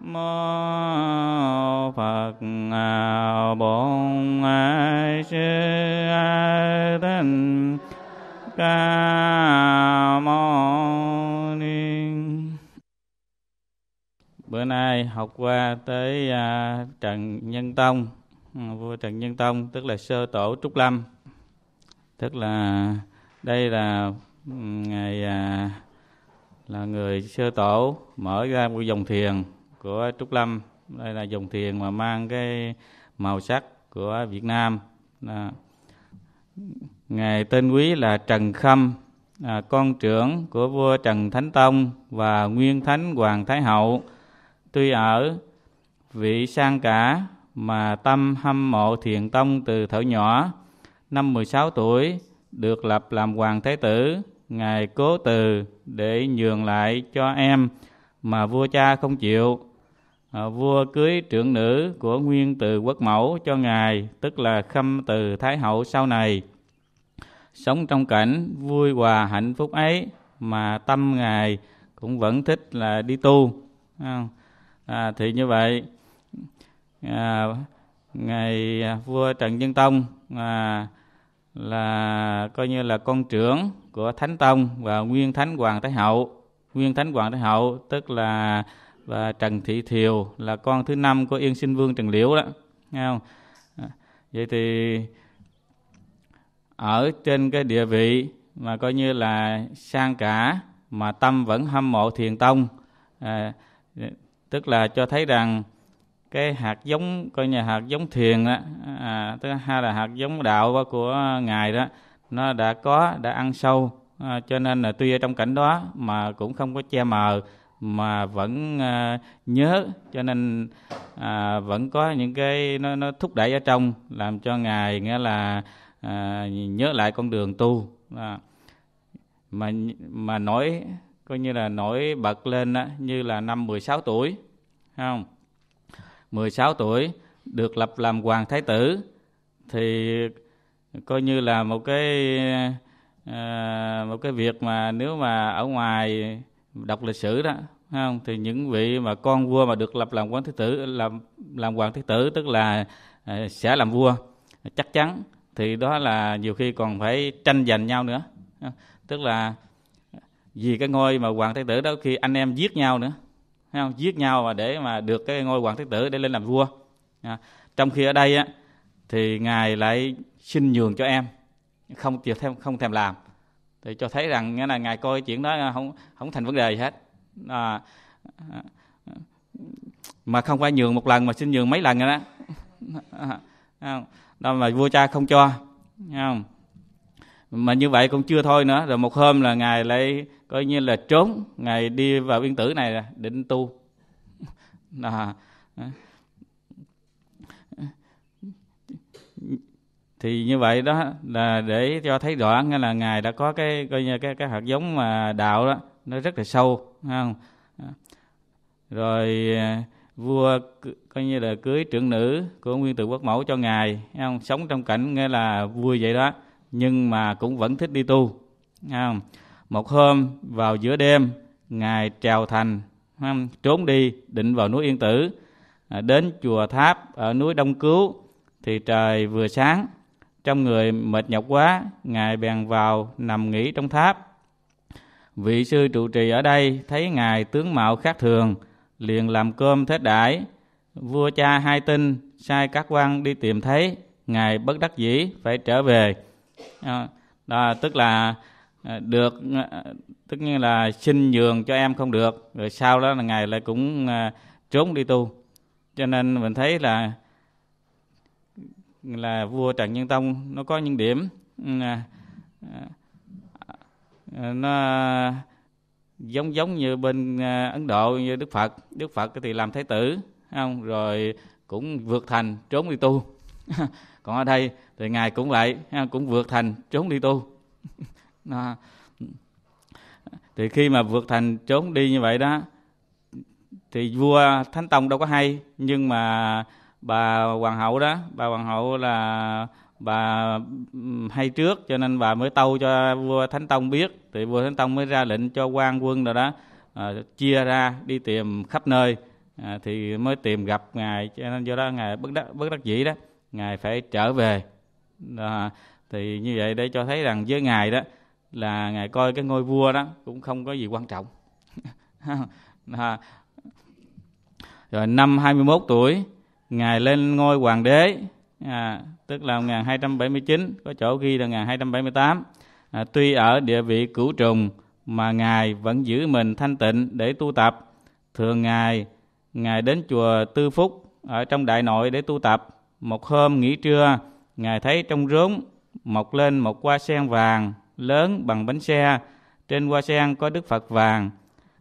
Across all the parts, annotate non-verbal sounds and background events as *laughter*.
mô phật bổn sư thân ca mâu ni bữa nay học qua tới à, trần nhân tông ừ, vua trần nhân tông tức là sơ tổ trúc lâm tức là đây là ừ, ngày à, là người sơ tổ mở ra một dòng thiền của Trúc Lâm đây là dòng thiền mà mang cái màu sắc của Việt Nam à, ngài tên quý là Trần Khâm à, con trưởng của vua Trần Thánh Tông và nguyên thánh Hoàng Thái Hậu tuy ở vị sang cả mà tâm hâm mộ thiền tông từ thở nhỏ năm 16 tuổi được lập làm hoàng thái tử ngài cố từ để nhường lại cho em mà vua cha không chịu Ờ, vua cưới trưởng nữ của nguyên từ quốc mẫu cho ngài tức là khâm từ thái hậu sau này sống trong cảnh vui hòa hạnh phúc ấy mà tâm ngài cũng vẫn thích là đi tu ờ, à, thì như vậy à, ngài vua trần nhân tông à, là coi như là con trưởng của thánh tông và nguyên thánh hoàng thái hậu nguyên thánh hoàng thái hậu tức là và Trần Thị Thiều là con thứ năm của Yên Sinh Vương Trần Liễu đó nghe không à, vậy thì ở trên cái địa vị mà coi như là sang cả mà tâm vẫn hâm mộ thiền tông à, tức là cho thấy rằng cái hạt giống coi như hạt giống thiền đó, à, thứ hai là hạt giống đạo của ngài đó nó đã có đã ăn sâu à, cho nên là tuy ở trong cảnh đó mà cũng không có che mờ mà vẫn à, nhớ cho nên à, vẫn có những cái nó, nó thúc đẩy ở trong làm cho ngài nghĩa là à, nhớ lại con đường tu à, mà mà nổi coi như là nổi bật lên á, như là năm 16 tuổi không 16 tuổi được lập làm hoàng thái tử thì coi như là một cái à, một cái việc mà nếu mà ở ngoài đọc lịch sử đó không thì những vị mà con vua mà được lập làm quán thế tử làm làm hoàng thế tử tức là à, sẽ làm vua chắc chắn thì đó là nhiều khi còn phải tranh giành nhau nữa tức là vì cái ngôi mà hoàng thế tử đó khi anh em giết nhau nữa không? giết nhau mà để mà được cái ngôi hoàng thế tử để lên làm vua à, trong khi ở đây á thì ngài lại xin nhường cho em không chịu không thèm làm để cho thấy rằng nghĩa là ngài coi chuyện đó à, không không thành vấn đề gì hết à, à, mà không phải nhường một lần mà xin nhường mấy lần rồi đó *laughs* đó mà vua cha không cho không mà như vậy cũng chưa thôi nữa rồi một hôm là ngài lại coi như là trốn ngài đi vào yên tử này định tu à, *laughs* thì như vậy đó là để cho thấy rõ nghĩa là ngài đã có cái coi như cái cái hạt giống mà đạo đó nó rất là sâu không rồi à, vua coi như là cưới trưởng nữ của nguyên tử quốc mẫu cho ngài không sống trong cảnh nghĩa là vui vậy đó nhưng mà cũng vẫn thích đi tu không một hôm vào giữa đêm ngài trèo thành không? trốn đi định vào núi yên tử à, đến chùa tháp ở núi đông cứu thì trời vừa sáng trong người mệt nhọc quá ngài bèn vào nằm nghỉ trong tháp vị sư trụ trì ở đây thấy ngài tướng mạo khác thường liền làm cơm thế đãi vua cha hai tinh sai các quan đi tìm thấy ngài bất đắc dĩ phải trở về đó, à, à, tức là à, được tức như là xin nhường cho em không được rồi sau đó là ngài lại cũng trốn đi tu cho nên mình thấy là là vua Trần Nhân Tông nó có những điểm ừ, à, à, nó giống giống như bên à, Ấn Độ như Đức Phật Đức Phật thì làm thái tử không rồi cũng vượt thành trốn đi tu *laughs* còn ở đây thì ngài cũng vậy cũng vượt thành trốn đi tu à, *laughs* thì khi mà vượt thành trốn đi như vậy đó thì vua thánh tông đâu có hay nhưng mà bà hoàng hậu đó bà hoàng hậu là bà hay trước cho nên bà mới tâu cho vua thánh tông biết thì vua thánh tông mới ra lệnh cho quan quân rồi đó à, chia ra đi tìm khắp nơi à, thì mới tìm gặp ngài cho nên do đó ngài bất đắc bất đắc dĩ đó ngài phải trở về à, thì như vậy để cho thấy rằng với ngài đó là ngài coi cái ngôi vua đó cũng không có gì quan trọng *laughs* rồi năm 21 tuổi ngài lên ngôi hoàng đế à, tức là 1279 có chỗ ghi là 1278 à, tuy ở địa vị cửu trùng mà ngài vẫn giữ mình thanh tịnh để tu tập thường ngài ngài đến chùa Tư Phúc ở trong đại nội để tu tập một hôm nghỉ trưa ngài thấy trong rốn mọc lên một hoa sen vàng lớn bằng bánh xe trên hoa sen có đức Phật vàng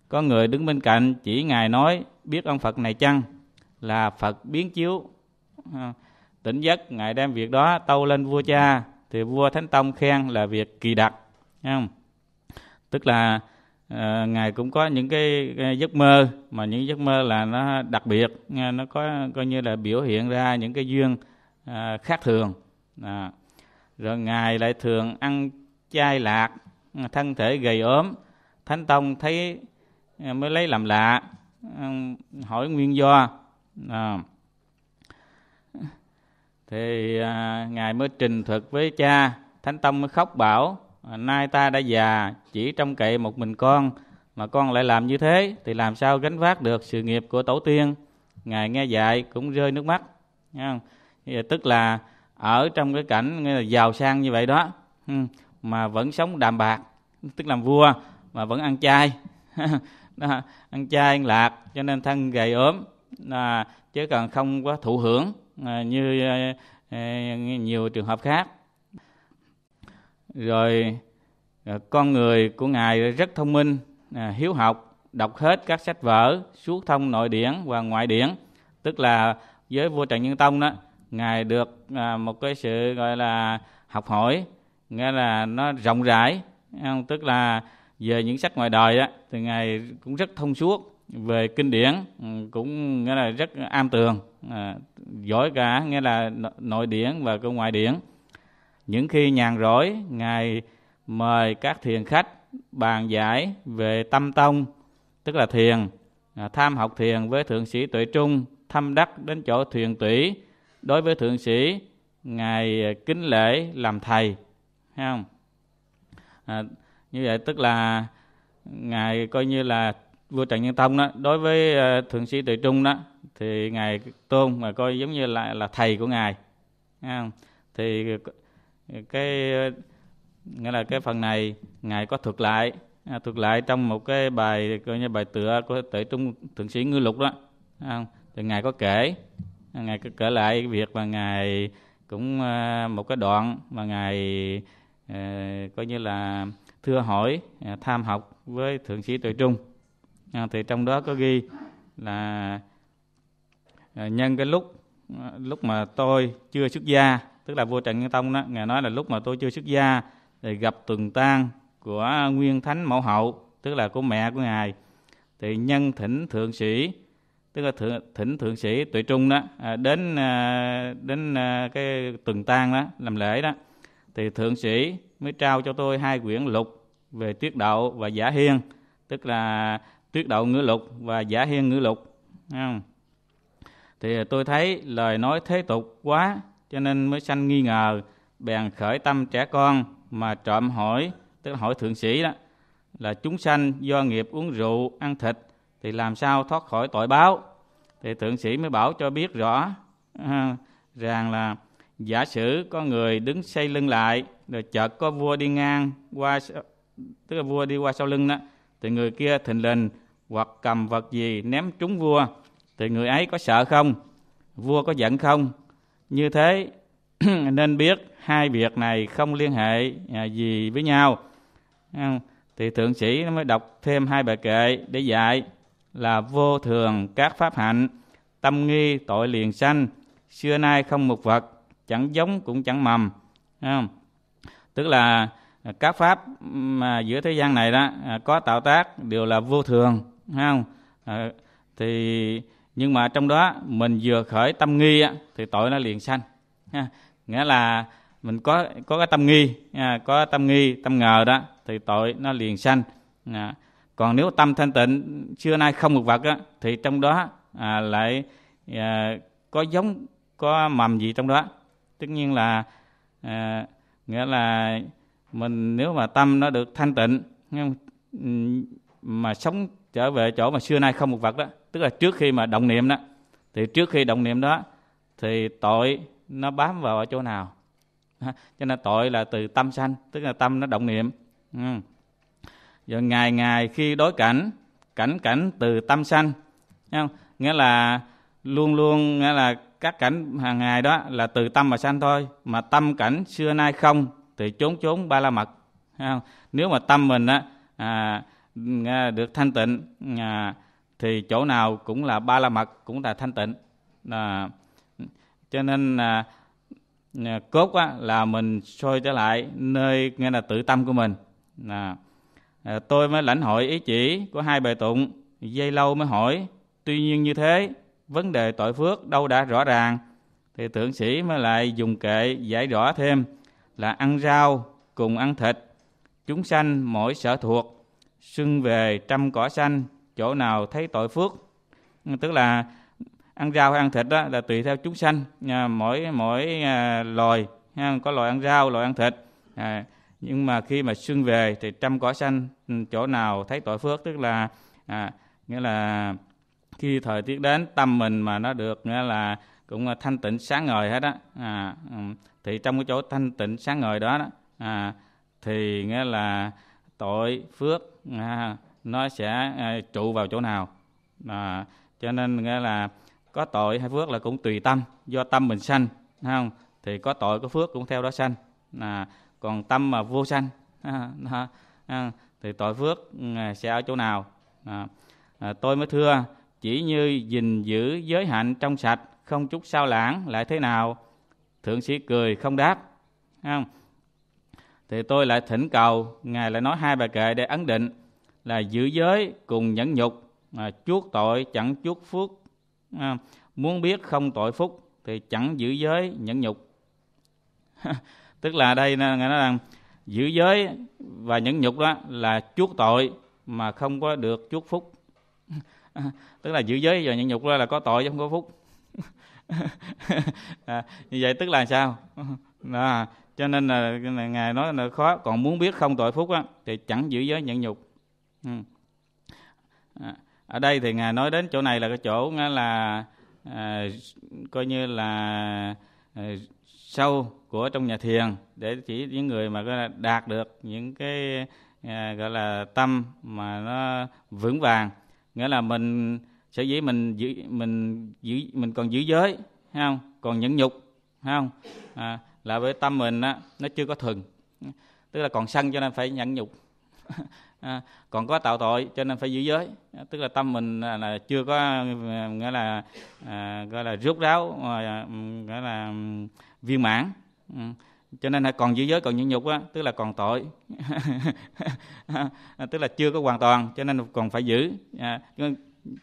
có người đứng bên cạnh chỉ ngài nói biết ông Phật này chăng là Phật biến chiếu tỉnh giấc ngài đem việc đó tâu lên vua cha thì vua Thánh Tông khen là việc kỳ đặc không? tức là à, ngài cũng có những cái, cái giấc mơ mà những giấc mơ là nó đặc biệt nó có coi như là biểu hiện ra những cái duyên à, khác thường à. rồi ngài lại thường ăn chay lạc thân thể gầy ốm thánh tông thấy ờ, mới lấy làm lạ hỏi nguyên do à, thì à, ngài mới trình thuật với cha thánh tông mới khóc bảo à, nay ta đã già chỉ trông cậy một mình con mà con lại làm như thế thì làm sao gánh vác được sự nghiệp của tổ tiên ngài nghe dạy cũng rơi nước mắt nghe không? tức là ở trong cái cảnh là giàu sang như vậy đó ừ, mà vẫn sống đạm bạc tức làm vua mà vẫn ăn chay *laughs* ăn chay ăn lạc cho nên thân gầy ốm à, chứ còn không có thụ hưởng à, như à, à nhiều trường hợp khác rồi à, con người của ngài rất thông minh à, hiếu học đọc hết các sách vở suốt thông nội điển và ngoại điển tức là với vua trần nhân tông đó ngài được à, một cái sự gọi là học hỏi nghĩa là nó rộng rãi không? À, tức là về những sách ngoài đời á thì ngài cũng rất thông suốt về kinh điển ừ, cũng nghĩa là rất am tường à, giỏi cả nghĩa là nội điển và cơ ngoại điển những khi nhàn rỗi ngài mời các thiền khách bàn giải về tâm tông tức là thiền à, tham học thiền với thượng sĩ tuệ trung thâm đắc đến chỗ thiền tủy đối với thượng sĩ ngài à, kính lễ làm thầy thấy không à, như vậy tức là ngài coi như là vua trần nhân tông đó đối với ờ, thượng sĩ tuệ trung đó thì ngài tôn mà coi giống như là là thầy của ngài không? thì cái nghĩa là cái phần này ngài có thuật lại à, thuật lại trong một cái bài coi như bài tựa của tuệ trung thượng sĩ ngư lục đó không? thì ngài có kể ngài kể lại việc mà ngài cũng ờ, một cái đoạn mà ngài ờ, coi như là thưa hỏi tham học với thượng sĩ tuệ trung à, thì trong đó có ghi là à, nhân cái lúc à, lúc mà tôi chưa xuất gia tức là vua trần nhân tông đó ngài nói là lúc mà tôi chưa xuất gia thì gặp tuần tang của nguyên thánh mẫu hậu tức là của mẹ của ngài thì nhân thỉnh thượng sĩ tức là thượng, thỉnh thượng sĩ tuệ trung đó à, đến à, đến à, cái tuần tang đó làm lễ đó thì thượng sĩ mới trao cho tôi hai quyển lục về tuyết đậu và giả hiên tức là tiết Đậu Ngữ Lục và Giả Hiên Ngữ Lục. Thì tôi thấy lời nói thế tục quá cho nên mới sanh nghi ngờ bèn khởi tâm trẻ con mà trộm hỏi tức là hỏi thượng sĩ đó là chúng sanh do nghiệp uống rượu ăn thịt thì làm sao thoát khỏi tội báo thì thượng sĩ mới bảo cho biết rõ à, rằng là giả sử có người đứng xây lưng lại rồi chợt có vua đi ngang qua tức là vua đi qua sau lưng đó thì người kia thình lình hoặc cầm vật gì ném trúng vua thì người ấy có sợ không vua có giận không như thế *clears throat* nên biết hai việc này không liên hệ à, gì với nhau à, thì thượng sĩ mới đọc thêm hai bài kệ để dạy là vô thường các pháp hạnh tâm nghi tội liền sanh xưa nay không một vật chẳng giống cũng chẳng mầm à, tức là các pháp mà giữa thế gian này đó có tạo tác đều là vô thường không à, thì nhưng mà trong đó mình vừa khởi tâm nghi á, thì tội nó liền sanh ha. nghĩa là mình có có cái tâm nghi à, có tâm nghi tâm ngờ đó thì tội nó liền sanh à, còn nếu tâm thanh tịnh xưa nay không một vật á, thì trong đó à, lại à, có giống có mầm gì trong đó tất nhiên là à, nghĩa là mình nếu mà tâm nó được thanh tịnh mà sống trở về chỗ mà xưa nay không một vật đó tức là trước khi mà động niệm đó thì trước khi động niệm đó thì tội nó bám vào ở chỗ nào cho nên tội là từ tâm sanh tức là tâm nó động niệm ừ. rồi ngày ngày khi đối cảnh cảnh cảnh từ tâm sanh không? nghĩa là luôn luôn nghĩa là các cảnh hàng ngày đó là từ tâm mà sanh thôi mà tâm cảnh xưa nay không thì trốn trốn ba la mật không? nếu mà tâm mình á à, được thanh tịnh thì chỗ nào cũng là ba la mật cũng là thanh tịnh à, cho nên à, cốt là mình soi trở lại nơi nghe là tự tâm của mình à, tôi mới lãnh hội ý chỉ của hai bài tụng dây lâu mới hỏi tuy nhiên như thế vấn đề tội phước đâu đã rõ ràng thì thượng sĩ mới lại dùng kệ giải rõ thêm là ăn rau cùng ăn thịt chúng sanh mỗi sở thuộc sưng về trăm cỏ xanh chỗ nào thấy tội phước tức là ăn rau hay ăn thịt đó là tùy theo chúng sanh à, mỗi mỗi à, loài có loài ăn rau loài ăn thịt à, nhưng mà khi mà sưng về thì trăm cỏ xanh ừ, chỗ nào thấy tội phước tức là à, nghĩa là khi thời tiết đến tâm mình mà nó được nghĩa là cũng thanh tịnh sáng ngời hết á à, ừ, thì trong cái chỗ thanh tịnh sáng ngời đó, đó à, thì nghĩa là tội phước à, nó sẽ à, trụ vào chỗ nào à, cho nên nghĩa là có tội hay phước là cũng tùy tâm do tâm mình sanh không thì có tội có phước cũng theo đó sanh à, còn tâm mà vô sanh à, à, thì tội phước à, sẽ ở chỗ nào à, à, tôi mới thưa chỉ như gìn giữ giới hạnh trong sạch không chút sao lãng lại thế nào thượng sĩ cười không đáp không thì tôi lại thỉnh cầu ngài lại nói hai bài kệ để ấn định là giữ giới cùng nhẫn nhục mà chuốc tội chẳng chuốc phước à, muốn biết không tội phúc thì chẳng giữ giới nhẫn nhục *laughs* tức là đây ngài nói rằng giữ giới và nhẫn nhục đó là chuốc tội mà không có được chuốc phúc *laughs* tức là giữ giới và nhẫn nhục đó là có tội chứ không có phúc *laughs* à, như vậy tức là sao đó, cho nên là ngài nói là khó còn muốn biết không tội phúc á, thì chẳng giữ giới nhẫn nhục ừ. à, ở đây thì ngài nói đến chỗ này là cái chỗ là à, coi như là à, sâu của trong nhà thiền để chỉ những người mà đạt được những cái à, gọi là tâm mà nó vững vàng nghĩa là mình sở dĩ mình giữ mình giữ mình còn giữ giới hay không còn nhẫn nhục hay không à, là với tâm mình á, nó chưa có thuần tức là còn sân cho nên phải nhẫn nhục *laughs* à, còn có tạo tội cho nên phải giữ giới à, tức là tâm mình là, là chưa có nghĩa là à, gọi là rút ráo à, gọi là viên mãn ừ. cho nên là còn giữ giới còn nhẫn nhục á tức là còn tội *laughs* à, tức là chưa có hoàn toàn cho nên còn phải giữ à,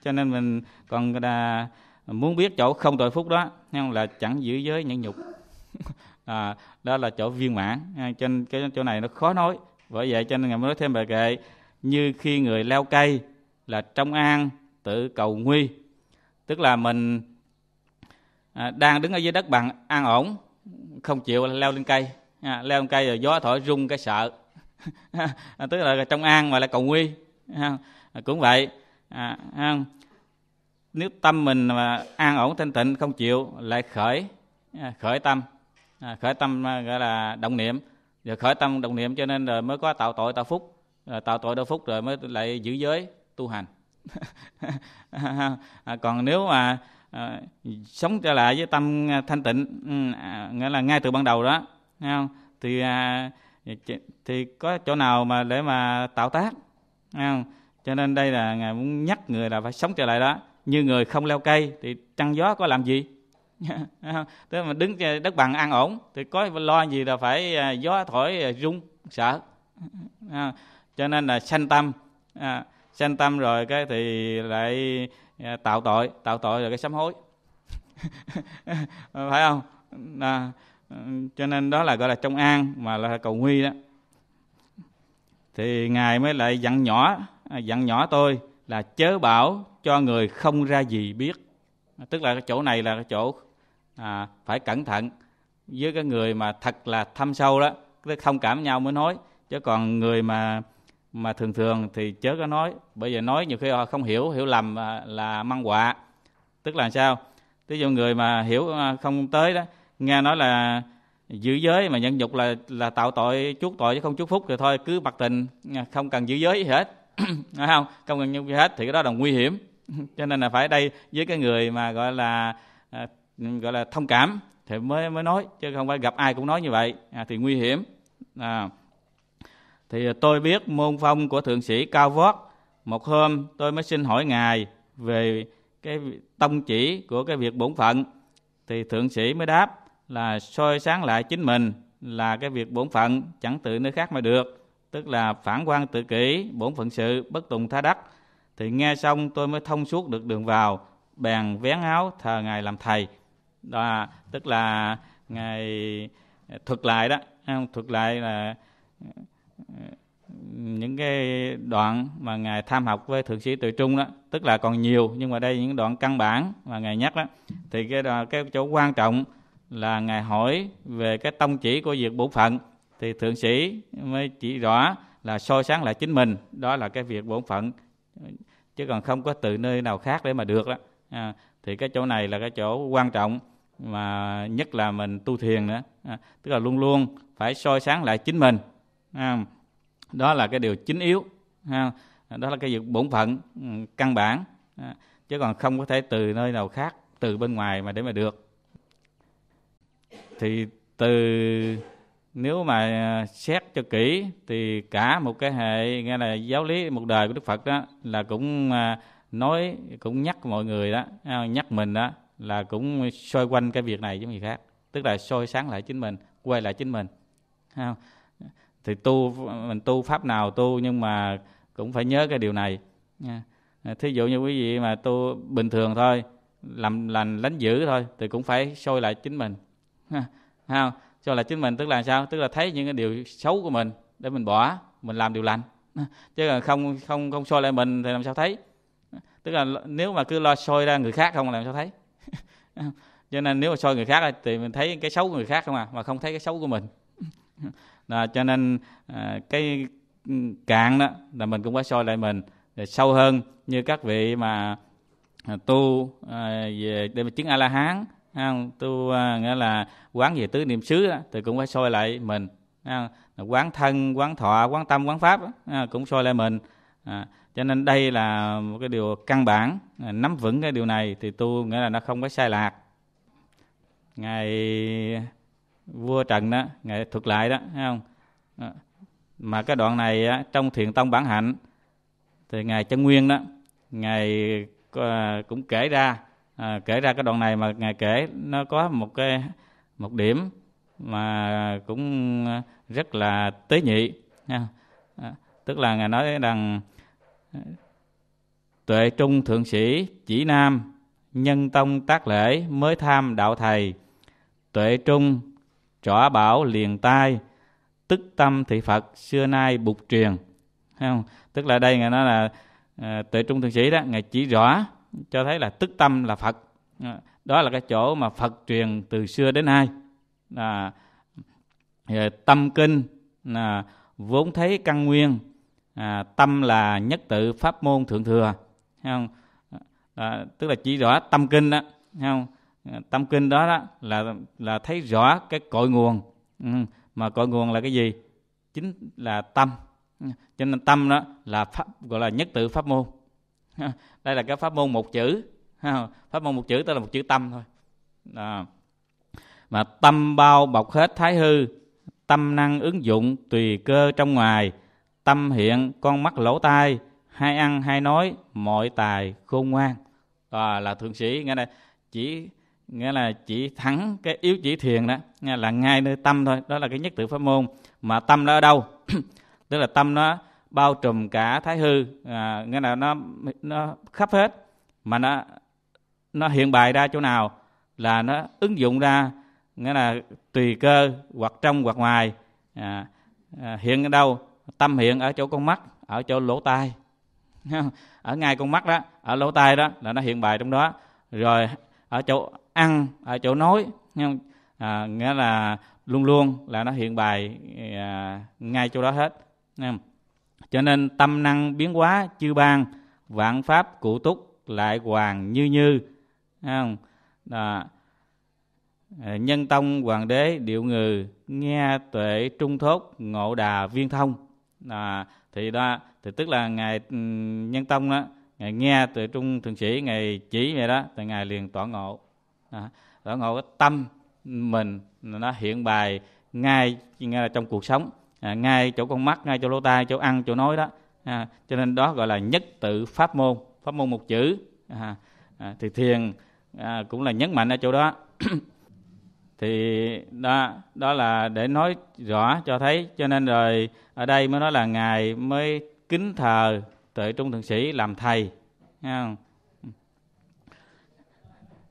cho nên mình còn là muốn biết chỗ không tội phúc đó không là chẳng giữ giới nhẫn nhục *laughs* à, đó là chỗ viên mãn à, trên cái chỗ này nó khó nói bởi vậy cho nên ngài mới nói thêm bài kệ như khi người leo cây là trong an tự cầu nguy tức là mình à, đang đứng ở dưới đất bằng an ổn không chịu leo lên cây à, leo lên cây rồi gió thổi rung cái sợ *laughs* à, tức là trong an mà lại cầu nguy à, cũng vậy à, à, nếu tâm mình mà an ổn thanh tịnh không chịu lại khởi à, khởi tâm À, khởi tâm à, gọi là động niệm rồi khởi tâm động niệm cho nên rồi mới có tạo tội tạo phúc rồi tạo tội tạo phúc rồi mới lại giữ giới tu hành *laughs* à, còn nếu mà à, sống trở lại với tâm à, thanh tịnh ừ, à, nghĩa là ngay từ ban đầu đó không thì à, thì có chỗ nào mà để mà tạo tác không cho nên đây là ngài muốn nhắc người là phải sống trở lại đó như người không leo cây thì trăng gió có làm gì tức mà đứng đất bằng an ổn thì có lo gì là phải à, gió thổi à, rung sợ cho nên là sanh tâm à, sanh tâm rồi cái thì lại tạo tội tạo tội rồi cái sám hối *laughs* phải không à, cho nên đó là gọi là trong an mà là cầu nguy đó thì ngài mới lại dặn nhỏ dặn nhỏ tôi là chớ bảo cho người không ra gì biết tức là cái chỗ này là cái chỗ à, phải cẩn thận với cái người mà thật là thâm sâu đó tức thông cảm nhau mới nói chứ còn người mà mà thường thường thì chớ có nói bây giờ nói nhiều khi họ không hiểu hiểu lầm à, là mang quạ tức là sao ví dụ người mà hiểu à, không tới đó nghe nói là giữ giới mà nhân dục là là tạo tội chuốc tội chứ không chuốc phúc thì thôi cứ mặc tình à, không cần giữ giới gì hết phải *clears throat* không không cần nhân gì hết thì cái đó là nguy hiểm *laughs* cho nên là phải đây với cái người mà gọi là gọi là thông cảm thì mới mới nói chứ không phải gặp ai cũng nói như vậy à, thì nguy hiểm à, thì tôi biết môn phong của thượng sĩ cao vót một hôm tôi mới xin hỏi ngài về cái tông chỉ của cái việc bổn phận thì thượng sĩ mới đáp là soi sáng lại chính mình là cái việc bổn phận chẳng tự nơi khác mà được tức là phản quan tự kỷ bổn phận sự bất tùng tha đắc thì nghe xong tôi mới thông suốt được đường vào bèn vén áo thờ ngài làm thầy đó tức là ngài à, thuật lại đó à, thuật lại là à, những cái đoạn mà ngài tham học với thượng sĩ tự trung đó tức là còn nhiều nhưng mà đây những đoạn căn bản mà ngài nhắc đó thì cái đoạn, cái chỗ quan trọng là ngài hỏi về cái tông chỉ của việc bổn phận thì thượng sĩ mới chỉ rõ là soi sáng lại chính mình đó là cái việc bổn phận chứ còn không có từ nơi nào khác để mà được đó à, thì cái chỗ này là cái chỗ quan trọng mà nhất là mình tu thiền nữa à, tức là luôn luôn phải soi sáng lại chính mình à, đó là cái điều chính yếu à, đó là cái việc bổn phận ừ, căn bản à, chứ còn không có thể từ nơi nào khác từ bên ngoài mà để mà được thì từ nếu mà à, xét cho kỹ thì cả một cái hệ nghe là giáo lý một đời của Đức Phật đó là cũng à, nói cũng nhắc mọi người đó nhắc mình đó là cũng xoay quanh cái việc này với người khác tức là soi sáng lại chính mình quay lại chính mình không? thì tu mình tu pháp nào tu nhưng mà cũng phải nhớ cái điều này thí dụ như quý vị mà tu bình thường thôi làm lành lánh dữ thôi thì cũng phải soi lại chính mình *laughs* không soi lại chính mình tức là sao tức là thấy những cái điều xấu của mình để mình bỏ mình làm điều lành *laughs* chứ là không không không soi lại mình thì làm sao thấy tức là nếu mà cứ lo soi ra người khác không làm sao thấy *laughs* cho nên nếu mà soi người khác thì mình thấy cái xấu của người khác không à mà không thấy cái xấu của mình *laughs* đó, cho nên à, cái ừ, cạn đó là mình cũng phải soi lại mình sâu hơn như các vị mà à, tu à, về để mà chứng a la hán tu nghĩa là quán về tứ niệm xứ thì cũng phải soi lại mình quán thân quán thọ quán tâm quán pháp cũng soi lại mình cho nên đây là một cái điều căn bản nắm vững cái điều này thì tu nghĩa là nó không có sai lạc ngày vua trần đó ngày thuật lại đó thấy không mà cái đoạn này á, trong thiền tông bản hạnh thì ngài chân nguyên đó ngài ờ, cũng kể ra à, kể ra cái đoạn này mà ngài kể nó có một cái một điểm mà cũng rất là tế nhị nha à, tức là ngài nói rằng tuệ trung thượng sĩ chỉ nam nhân tông tác lễ mới tham đạo thầy tuệ trung trỏ bảo liền tai tức tâm thị phật xưa nay bục truyền Thấy không tức là đây ngài nói là à, tuệ trung thượng sĩ đó ngài chỉ rõ cho thấy là tức tâm là phật à, đó là cái chỗ mà phật truyền từ xưa đến nay là à, tâm kinh là vốn thấy căn nguyên à, tâm là nhất tự pháp môn thượng thừa thấy không à, tức là chỉ rõ tâm kinh đó thấy không à, tâm kinh đó, đó là là thấy rõ cái cội nguồn ừ, mà cội nguồn là cái gì chính là tâm ừ, cho nên tâm đó là pháp gọi là nhất tự pháp môn đây là cái pháp môn một chữ pháp môn một chữ tức là một chữ tâm thôi à, mà tâm bao bọc hết thái hư tâm năng ứng dụng tùy cơ trong ngoài tâm hiện con mắt lỗ tai hai ăn hai nói mọi tài khôn ngoan à, là thượng sĩ nghe là chỉ nghĩa là chỉ thắng cái yếu chỉ thiền đó nghĩa là ngay nơi tâm thôi đó là cái nhất tự pháp môn mà tâm nó ở đâu *clears throat* tức là tâm nó bao trùm cả thái hư à, nghĩa là nó nó khắp hết mà nó nó hiện bài ra chỗ nào là nó ứng dụng ra nghĩa là tùy cơ hoặc trong hoặc ngoài à, à, hiện ở đâu tâm hiện ở chỗ con mắt ở chỗ lỗ tai *laughs* ở ngay con mắt đó ở lỗ tai đó là nó hiện bài trong đó rồi ở chỗ ăn ở chỗ nói à, nghĩa là luôn luôn là nó hiện bài à, ngay chỗ đó hết cho nên tâm năng biến hóa chư ban vạn pháp cụ túc lại hoàng như như không? À, nhân tông hoàng đế điệu ngừ nghe tuệ trung thốt ngộ đà viên thông à, thì đó thì tức là ngài ừ, nhân tông đó ngài nghe từ trung thượng sĩ ngài chỉ vậy đó thì ngài liền tỏ ngộ à, tỏa ngộ cái tâm mình nó hiện bài ngay ngay là trong cuộc sống à, ngay chỗ con mắt ngay chỗ lỗ tai chỗ ăn chỗ nói đó à, cho nên đó gọi là nhất tự pháp môn pháp môn một chữ à, à, thì thiền à, cũng là nhấn mạnh ở chỗ đó *clears throat* thì đó đó là để nói rõ cho thấy cho nên rồi ở đây mới nói là ngài mới kính thờ tuệ trung thượng sĩ làm thầy không?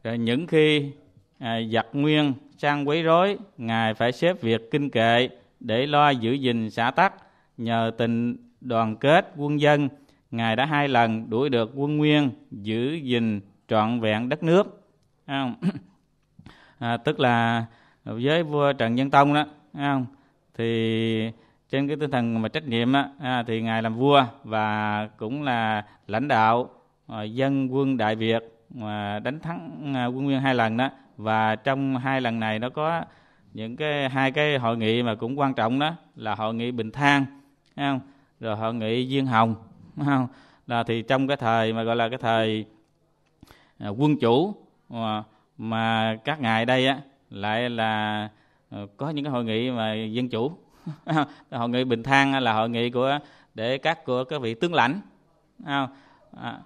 rồi những khi à, giặc nguyên sang quấy rối ngài phải xếp việc kinh kệ để lo giữ gìn xã tắc nhờ tình đoàn kết quân dân ngài đã hai lần đuổi được quân nguyên giữ gìn trọn vẹn đất nước không? à, tức là với vua Trần Nhân Tông đó không thì trên cái tinh thần mà trách nhiệm đó, à, thì ngài làm vua và cũng là lãnh đạo à, dân quân Đại Việt mà đánh thắng à, quân Nguyên hai lần đó và trong hai lần này nó có những cái hai cái hội nghị mà cũng quan trọng đó là hội nghị Bình Thang không rồi hội nghị Diên Hồng không là thì trong cái thời mà gọi là cái thời à, quân chủ à, mà các ngài đây á lại là ờ, có những cái hội nghị mà dân chủ *laughs* hội nghị bình thang là hội nghị của để các của các vị tướng lãnh không? À,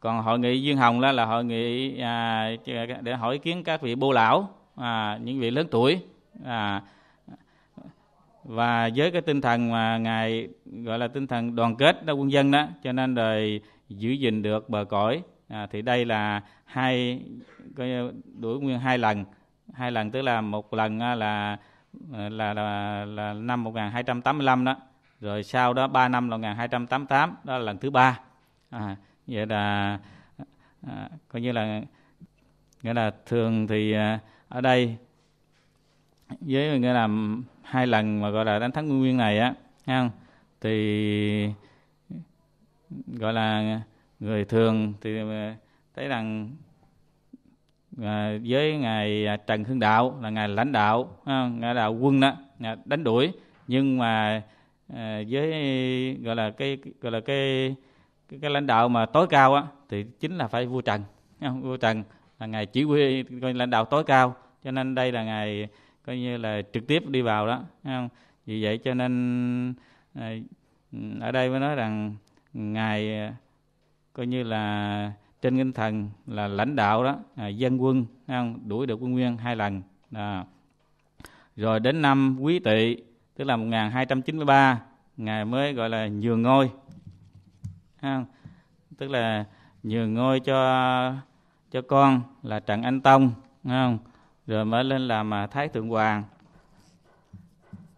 còn hội nghị duyên hồng đó là hội nghị à, để hỏi ý kiến các vị bô lão à, những vị lớn tuổi à, và với cái tinh thần mà ngài gọi là tinh thần đoàn kết đó quân dân đó cho nên đời giữ gìn được bờ cõi à, thì đây là hai đối nguyên hai lần hai lần tức là một lần à, là à, là là, là năm 1285 đó rồi sau đó 3 năm là 1288 đó là lần thứ ba à, vậy là à, coi như là nghĩa là thường thì à, ở đây với nghĩa là hai lần mà gọi là đánh thắng nguyên nguyên này á không thì gọi là người thường thì ờ, thấy rằng ờ, với ngài à, Trần Hưng Đạo là ngài lãnh đạo ngài đạo quân đó đánh đuổi nhưng mà ờ, với gọi là cái gọi là cái cái, cái lãnh đạo mà tối cao á thì chính là phải vua Trần vua Trần là ngài chỉ huy coi lãnh đạo tối cao cho nên đây là ngài coi như là trực tiếp đi vào đó vì vậy cho nên ở đây mới nói rằng ngài coi như là trên kinh thần là lãnh đạo đó à, dân quân không? đuổi được quân nguyên hai lần à. rồi đến năm quý tỵ tức là 1293 ngài mới gọi là nhường ngôi không? tức là nhường ngôi cho cho con là Trần Anh Tông không? rồi mới lên làm à, Thái Thượng Hoàng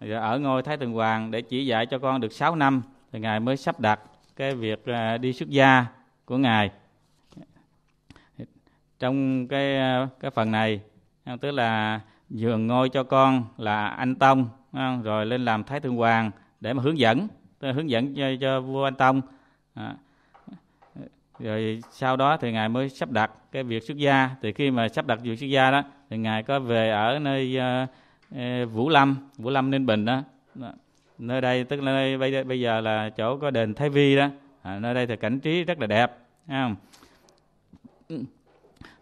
rồi ở ngôi Thái Thượng Hoàng để chỉ dạy cho con được 6 năm thì ngài mới sắp đặt cái việc à, đi xuất gia của ngài trong cái cái phần này tức là nhường ngôi cho con là anh tông rồi lên làm thái thượng hoàng để mà hướng dẫn hướng dẫn cho, cho vua anh tông rồi sau đó thì ngài mới sắp đặt cái việc xuất gia thì khi mà sắp đặt việc xuất gia đó thì ngài có về ở nơi ờ, ờ, vũ lâm vũ lâm ninh bình đó nơi đây tức là nơi bây giờ là chỗ có đền thái vi đó à, nơi đây thì cảnh trí rất là đẹp không?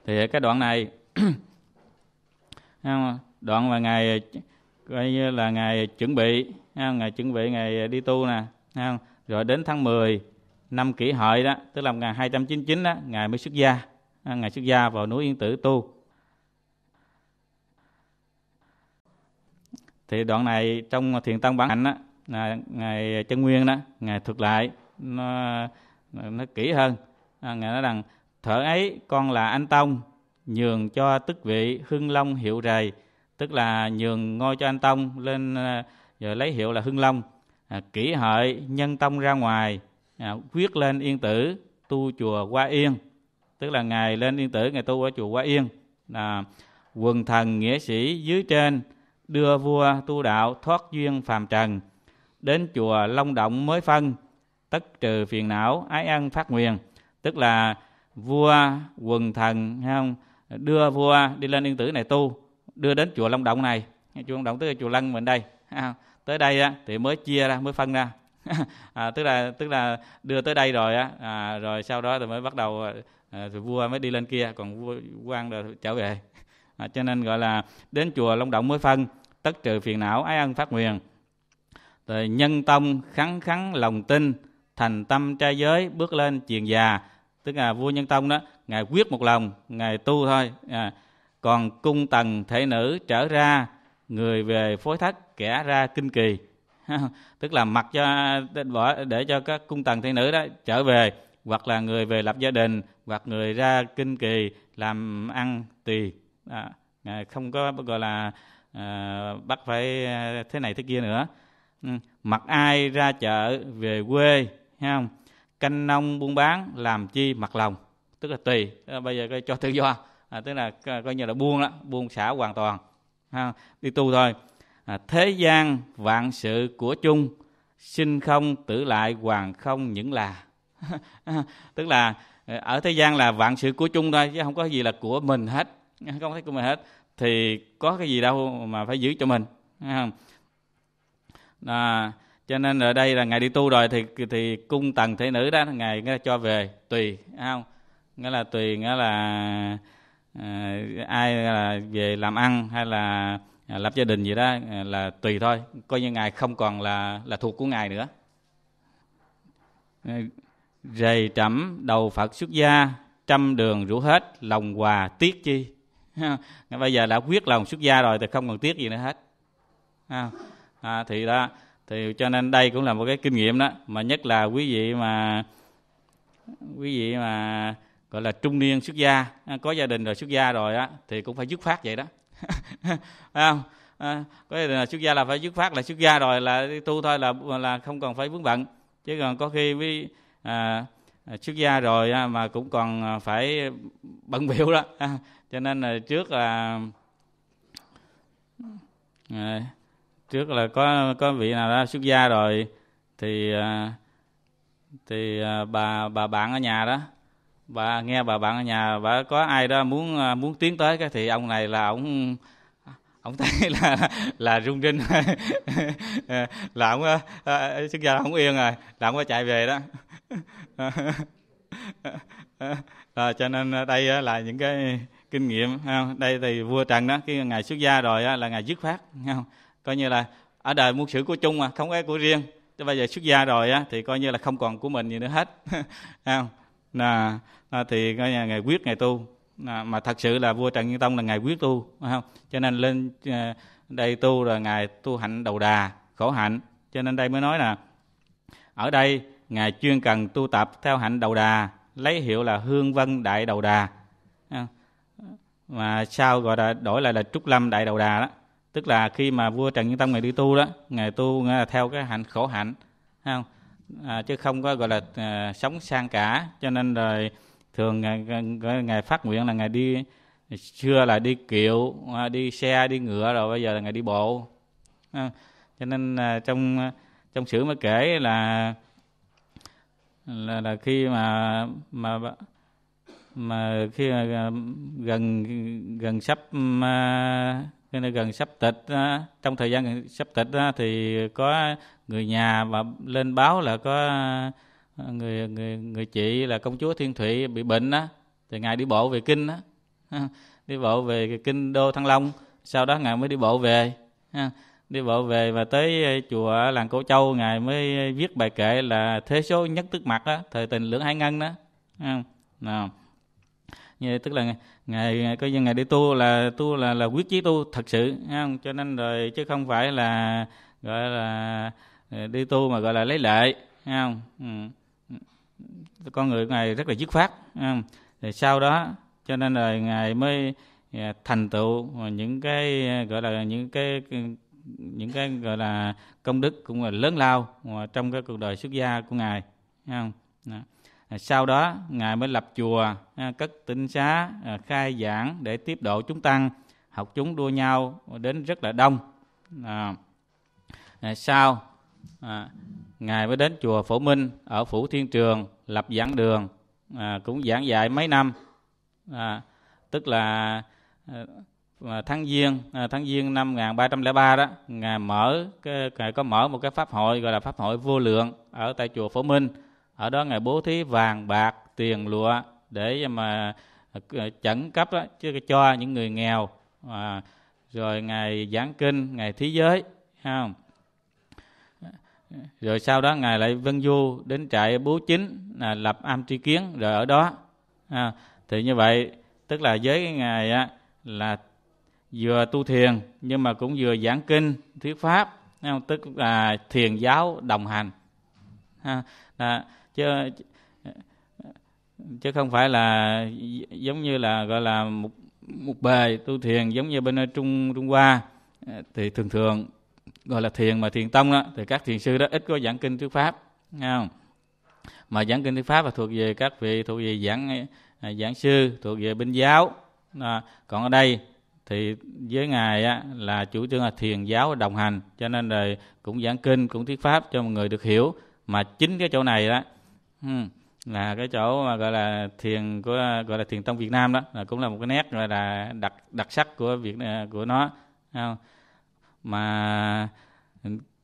thì cái đoạn này *clears throat* không? đoạn là ngày coi như là ngày chuẩn bị không? ngày chuẩn bị ngày đi tu nè không? rồi đến tháng 10 năm kỷ hợi đó tức là ngày 299 đó ngày mới xuất gia ngày xuất gia vào núi yên tử tu thì đoạn này trong thiền tông bản hạnh đó ngày chân nguyên đó ngày thuật lại nó, nó, nó kỹ hơn à, ngài nói rằng thở ấy con là anh tông nhường cho tức vị hưng long hiệu rầy tức là nhường ngôi cho anh tông lên à, giờ lấy hiệu là hưng long à, kỷ hợi nhân tông ra ngoài à, quyết lên yên tử tu chùa qua yên tức là ngài lên yên tử ngài tu ở chùa qua yên à, quần thần nghĩa sĩ dưới trên đưa vua tu đạo thoát duyên phàm trần đến chùa long động mới phân tất trừ phiền não ái ân phát nguyện tức là vua quần thần hay không đưa vua đi lên yên tử này tu đưa đến chùa long động này chùa long động tức là chùa lăng mình đây à, tới đây á, thì mới chia ra mới phân ra *laughs* à, tức là tức là đưa tới đây rồi á à, rồi sau đó thì mới bắt đầu à, à thì vua mới đi lên kia còn vua quan rồi trở về à, cho nên gọi là đến chùa long động mới phân tất trừ phiền não ái ân phát nguyện rồi nhân tông khắn khắn lòng tin thành tâm trai giới bước lên truyền già tức là vua nhân tông đó ngài quyết một lòng ngài tu thôi à, còn cung tần thể nữ trở ra người về phối thất kẻ ra kinh kỳ *laughs* tức là mặc cho để cho các cung tần thể nữ đó trở về hoặc là người về lập gia đình hoặc người ra kinh kỳ làm ăn tùy à, không có gọi là à, bắt phải à, thế này thế kia nữa ừ, mặc ai ra chợ về quê không canh nông buôn bán làm chi mặt lòng tức là tùy ờ, bây giờ cho tự do à, tức là coi như là buông đó buông xả hoàn toàn ha đi tu thôi à, thế gian vạn sự của chung sinh không tử lại hoàng không những là *laughs* tức là ờ, ở thế gian là vạn sự của chung thôi chứ không có gì là của mình hết không thấy của mình hết thì có cái gì đâu mà phải giữ cho mình không à, cho nên ở đây là ngài đi tu rồi thì thì cung tầng thể nữ đó ngài nghĩa cho về tùy không nghĩa là tùy nghĩa là à, ai là về làm ăn hay là à, lập gia đình gì đó à, là tùy thôi coi như ngài không còn là là thuộc của ngài nữa rầy trẫm đầu phật xuất gia trăm đường rủ hết lòng hòa tiếc chi bây giờ đã quyết lòng xuất gia rồi thì không còn tiếc gì nữa hết à, thì đó thì cho nên đây cũng là một cái kinh nghiệm đó mà nhất là quý vị mà quý vị mà gọi là trung niên xuất gia à, có gia đình rồi xuất gia rồi á thì cũng phải dứt phát vậy đó *laughs* à, có gia đình là xuất gia là phải dứt phát là xuất gia rồi là tu thôi là là không còn phải vướng bận chứ còn có khi với à, à, xuất gia rồi mà cũng còn à, phải bận biểu đó à, *laughs* cho nên là trước là à, trước là có có vị nào đó xuất gia rồi thì à, thì à, bà bà bạn ở nhà đó bà nghe bà bạn ở nhà bà có ai đó muốn à, muốn tiến tới cái thì ông này là ông ông thấy *laughs* là là rung rinh *laughs* là ông xuất gia không yên rồi là ông có chạy về đó à, *laughs* cho nên đây là những cái kinh nghiệm đây thì vua trần đó cái ngày xuất gia rồi là ngày dứt phát không coi như là ở đời muôn sự của chung mà không có của riêng chứ bây giờ xuất gia rồi á thì coi như là không còn của mình gì nữa hết *laughs* không là à, thì coi nhà ngày quyết ngày tu mà thật sự là vua trần nhân tông là ngày quyết tu không cho nên lên à, đây tu là ngài tu hạnh đầu đà khổ hạnh cho nên đây mới nói là ở đây ngài chuyên cần tu tập theo hạnh đầu đà lấy hiệu là hương vân đại đầu đà mà sao gọi là đổi lại là trúc lâm đại đầu đà đó tức là khi mà vua trần nhân tông ngày đi tu đó ngày tu nghĩa là theo cái hạnh khổ hạnh không à, chứ không có gọi là à, sống sang cả cho nên rồi thường ngày, ngày phát nguyện là ngày đi xưa là đi kiệu à, đi xe đi ngựa rồi bây giờ là ngày đi bộ à, cho nên à, trong trong sử mới kể là là, là khi mà mà mà khi mà à, gần gần sắp mà khi gần sắp tịch trong thời gian gần sắp tịch thì có người nhà và lên báo là có ờ, người người người chị là công chúa Thiên Thụy bị bệnh á thì ngài đi bộ về kinh á đi bộ về kinh đô Thăng Long sau đó ngài mới đi bộ về đi bộ về và tới ờ, chùa làng Cổ Châu ngài mới viết bài kệ là thế số nhất tức mặt á thời tình lưỡng hải ngân đó nào như tức là ngày coi như ngày đi tu là tu là là quyết chí tu thật sự nghe không? cho nên rồi chứ không phải là gọi là ờ, đi tu mà gọi là lấy lệ nghe không ừ. con người của ngài rất là dứt khoát không? rồi sau đó cho nên là ngài mới ờ, thành tựu những cái gọi là những cái những cái gọi là công đức cũng là lớn lao ờ, trong cái cuộc đời xuất gia của ngài nghe không? Đó. À, sau đó ngài mới lập chùa à, cất tinh xá à, khai giảng để tiếp độ chúng tăng học chúng đua nhau đến rất là đông à, sau à, ngài mới đến chùa phổ minh ở phủ thiên trường lập giảng đường à, cũng giảng dạy mấy năm à, tức là à, tháng giêng à, tháng giêng năm 1303 đó ngài mở cái, ngài có mở một cái pháp hội gọi là pháp hội vô lượng ở tại chùa phổ minh ở đó ngài bố thí vàng bạc tiền lụa để mà ờ, chẩn cấp đó, chứ cho những người nghèo à, rồi ngài giảng kinh ngài thế giới không rồi sau đó ngài lại vân du đến trại bố chính là lập am tri kiến rồi ở đó à, thì như vậy tức là với cái ngài á, là vừa tu thiền nhưng mà cũng vừa giảng kinh thuyết pháp không? tức là thiền giáo đồng hành à, là chứ chứ không phải là giống như là gọi là một một bề tu thiền giống như bên trung trung hoa thì thường thường gọi là thiền mà thiền tông đó thì các thiền sư đó ít có giảng kinh thuyết pháp nghe không mà giảng kinh thuyết pháp là thuộc về các vị thuộc về giảng à, giảng sư thuộc về binh giáo à, còn ở đây thì với ngài á, là chủ trương là thiền giáo đồng hành cho nên là cũng giảng kinh cũng thuyết pháp cho mọi người được hiểu mà chính cái chỗ này đó Hmm. là cái chỗ mà gọi là thiền của gọi là thiền tông Việt Nam đó là cũng là một cái nét gọi là đặc đặc sắc của việc à, của nó mà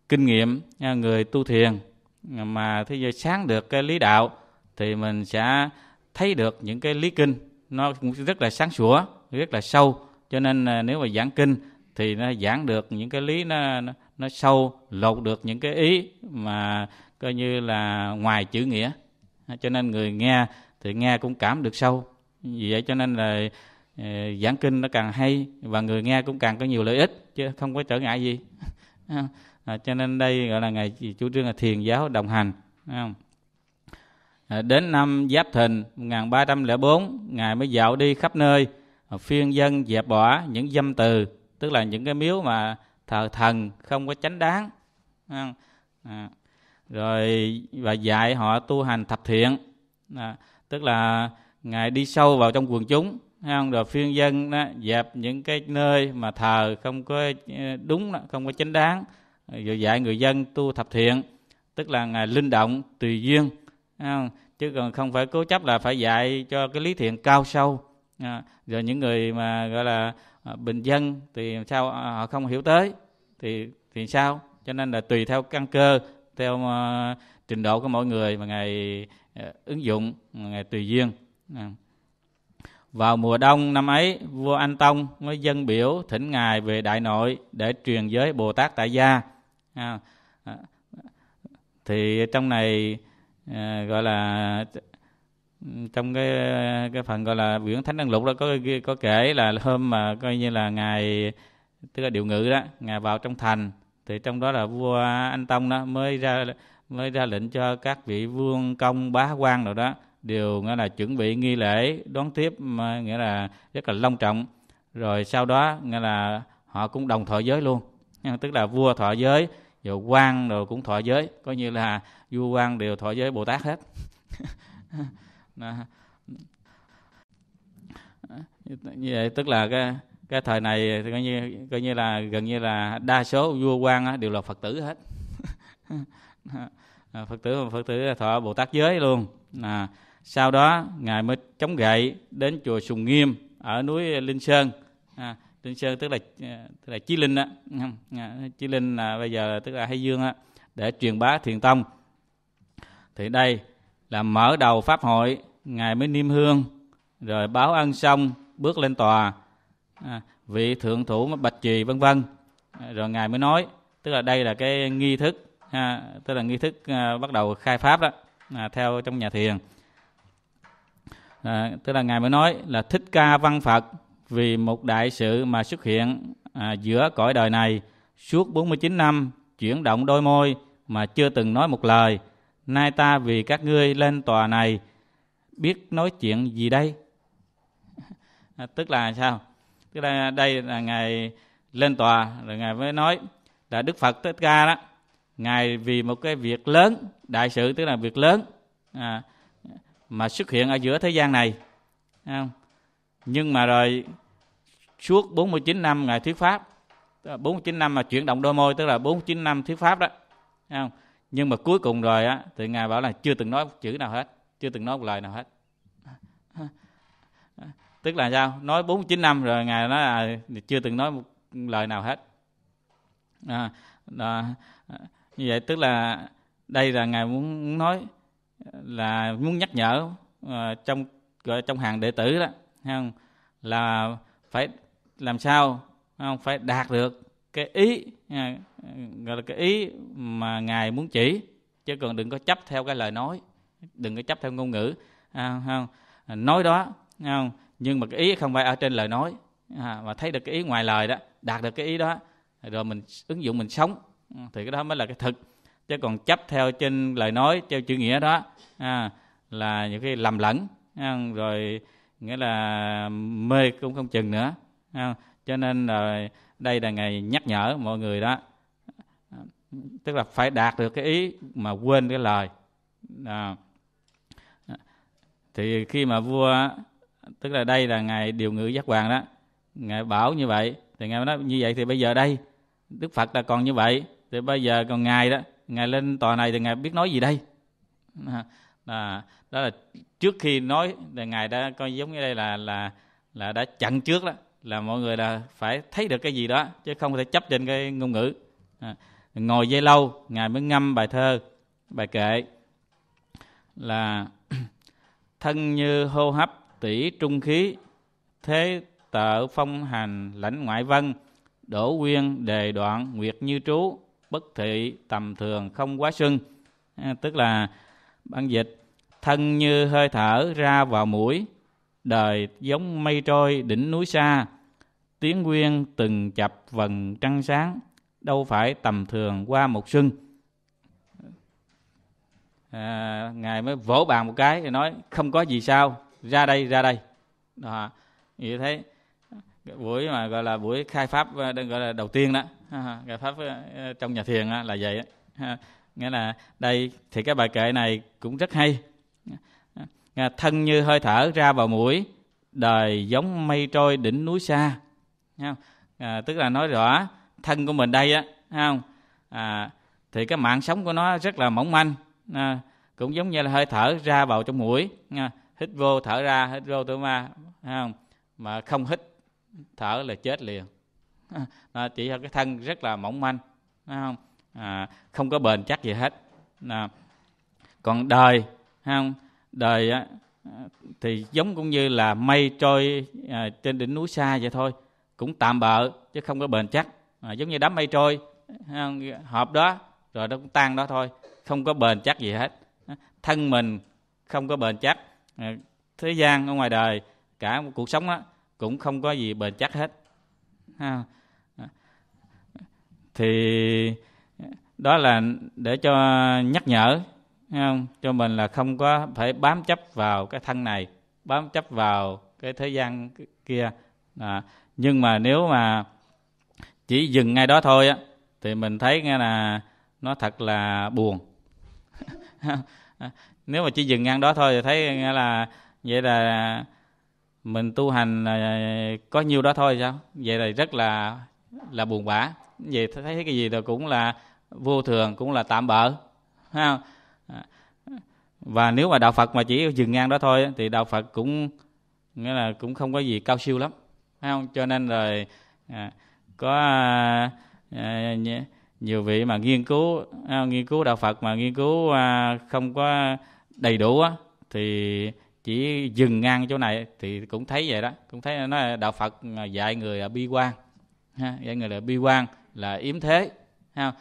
kinh nghiệm à, người tu thiền mà thế giới sáng được cái lý đạo thì mình sẽ thấy được những cái lý kinh nó cũng rất là sáng sủa rất là sâu cho nên à, nếu mà giảng kinh thì nó giảng được những cái lý nó nó, nó sâu lột được những cái ý mà coi như là ngoài chữ nghĩa cho nên người nghe thì nghe cũng cảm được sâu vì vậy cho nên là ờ, giảng kinh nó càng hay và người nghe cũng càng có nhiều lợi ích chứ không có trở ngại gì *laughs* à, cho nên đây gọi là ngày chủ trương là thiền giáo đồng hành không? À, đến năm Giáp Thìn 1304 ngài mới dạo đi khắp nơi à, phiên dân dẹp bỏ những dâm từ tức là những cái miếu mà thờ thần không có chánh đáng không? À, rồi và dạy họ tu hành thập thiện à, tức là ngài đi sâu vào trong quần chúng hay không rồi phiên dân đó, dẹp những cái nơi mà thờ không có ờ, đúng không có chính đáng rồi dạy người dân tu thập thiện tức là ngài linh động tùy duyên không? chứ còn không phải cố chấp là phải dạy cho cái lý thiện cao sâu à, rồi những người mà gọi là ờ, bình dân thì sao ờ, họ không hiểu tới thì thì sao cho nên là tùy theo căn cơ theo ờ, trình độ của mỗi người mà ngài ờ, ứng dụng ngày tùy duyên à. vào mùa đông năm ấy vua anh tông mới dân biểu thỉnh ngài về đại nội để truyền giới bồ tát tại gia à, à thì trong này à, gọi là trong cái cái phần gọi là quyển thánh đăng lục đó có có kể là hôm mà coi như là ngài tức là điều ngữ đó ngài vào trong thành thì trong đó là vua anh tông đó mới ra mới ra lệnh cho các vị vương công bá quan rồi đó đều nghĩa là chuẩn bị nghi lễ đón tiếp nghĩa là rất là long trọng rồi sau đó nghĩa là họ cũng đồng thọ giới luôn tức là vua thọ giới rồi quan rồi cũng thọ giới coi như là vua quan đều thọ giới bồ tát hết *laughs* như vậy tức là cái cái thời này coi như coi như là gần như là đa số vua quan đều là phật tử hết *laughs* à, phật tử phật tử thọ bồ tát giới luôn à, sau đó ngài mới chống gậy đến chùa sùng nghiêm ở núi linh sơn à, linh sơn tức là à, tức là chí linh á à, chí linh là bây giờ tức là hải dương á để truyền bá thiền tông thì đây là mở đầu pháp hội ngài mới niêm hương rồi báo ăn xong bước lên tòa à, vị thượng thủ bạch trì vân vân à, rồi ngài mới nói tức là đây là cái nghi thức à, tức là nghi thức à, bắt đầu khai pháp đó à, theo trong nhà thiền à, tức là ngài mới nói là thích ca văn phật vì một đại sự mà xuất hiện à, giữa cõi đời này suốt 49 năm chuyển động đôi môi mà chưa từng nói một lời nay ta vì các ngươi lên tòa này biết nói chuyện gì đây à, tức là sao tức là đây là ngài lên tòa rồi ngài mới nói là đức phật tất ca đó ngài vì một cái việc lớn đại sự tức là việc lớn à, mà xuất hiện ở giữa thế gian này không? nhưng mà rồi suốt 49 năm ngài thuyết pháp 49 năm mà chuyển động đôi môi tức là 49 năm thuyết pháp đó không? nhưng mà cuối cùng rồi á thì ngài bảo là chưa từng nói một chữ nào hết chưa từng nói một lời nào hết tức là sao nói 49 năm rồi ngài nói là chưa từng nói một lời nào hết à, à, như vậy tức là đây là ngài muốn nói là muốn nhắc nhở uh, trong gọi trong hàng đệ tử đó không là phải làm sao không phải đạt được cái ý à, gọi là cái ý mà ngài muốn chỉ chứ còn đừng có chấp theo cái lời nói đừng có chấp theo ngôn ngữ à, không nói đó không nhưng mà cái ý không phải ở trên lời nói à, mà thấy được cái ý ngoài lời đó đạt được cái ý đó rồi mình ứng dụng mình sống à, thì cái đó mới là cái thực chứ còn chấp theo trên lời nói theo chữ nghĩa đó à, là những cái lầm lẫn rồi nghĩa là mê cũng không chừng nữa cho nên là đây là ngày nhắc nhở mọi người đó tức là phải đạt được cái ý mà quên cái lời à, thì khi mà vua tức là đây là ngài điều ngự giác hoàng đó ngài bảo như vậy thì ngài nói như vậy thì bây giờ đây đức phật là còn như vậy thì bây giờ còn ngài đó ngài lên tòa này thì ngài biết nói gì đây *laughs* à, đó là trước khi nói thì ngài đã coi giống như đây là là là đã chặn trước đó là mọi người là phải thấy được cái gì đó chứ không thể chấp trên cái ngôn ngữ à, ngồi dây lâu ngài mới ngâm bài thơ bài kệ là *clears throat* thân như hô hấp tỷ trung khí thế tợ phong hành lãnh ngoại vân đổ quyên đề đoạn nguyệt như trú bất thị tầm thường không quá sưng à, tức là bản dịch thân như hơi thở ra vào mũi đời giống mây trôi đỉnh núi xa tiếng quyên từng chập vần trăng sáng đâu phải tầm thường qua một sưng à, ngài mới vỗ bàn một cái rồi nói không có gì sao ra đây ra đây đó như thế buổi mà gọi là buổi khai pháp ờ, gọi là đầu tiên đó khai pháp ờ, trong nhà thiền là vậy nghĩa là đây thì cái bài kệ này cũng rất hay ờ, thân như hơi thở ra vào mũi đời giống mây trôi đỉnh núi xa không? À, tức là nói rõ thân của mình đây á không à, thì cái mạng sống của nó rất là mỏng manh à, cũng giống như là hơi thở ra vào trong mũi hít vô thở ra hít vô tử ma không mà không hít thở là chết liền à, *laughs* chỉ cho cái thân rất là mỏng manh không à, không có bền chắc gì hết à, còn đời không đời á, thì giống cũng như là mây trôi à, trên đỉnh núi xa vậy thôi cũng tạm bợ chứ không có bền chắc à, giống như đám mây trôi không? hộp đó rồi nó cũng tan đó thôi không có bền chắc gì hết thân mình không có bền chắc À, thế gian ở ngoài đời cả cuộc sống đó, cũng không có gì bền chắc hết ha. thì đó là để cho nhắc nhở không? cho mình là không có phải bám chấp vào cái thân này bám chấp vào cái thế gian kia à, nhưng mà nếu mà chỉ dừng ngay đó thôi á thì mình thấy nghe là nó thật là buồn *laughs* nếu mà chỉ dừng ngang đó thôi thì thấy nghĩa là vậy là mình tu hành là có nhiêu đó thôi sao vậy là rất là là buồn bã vậy thấy cái gì rồi cũng là vô thường cũng là tạm bỡ ha và nếu mà đạo Phật mà chỉ dừng ngang đó thôi thì đạo Phật cũng nghĩa là cũng không có gì cao siêu lắm ha không cho nên rồi à, có à, nhiều vị mà nghiên cứu à, nghiên cứu đạo Phật mà nghiên cứu không có đầy đủ á thì chỉ dừng ngang chỗ này thì cũng thấy vậy đó cũng thấy nó đạo Phật à, dạy người là bi quan ha, dạy người là bi quan là yếm thế ha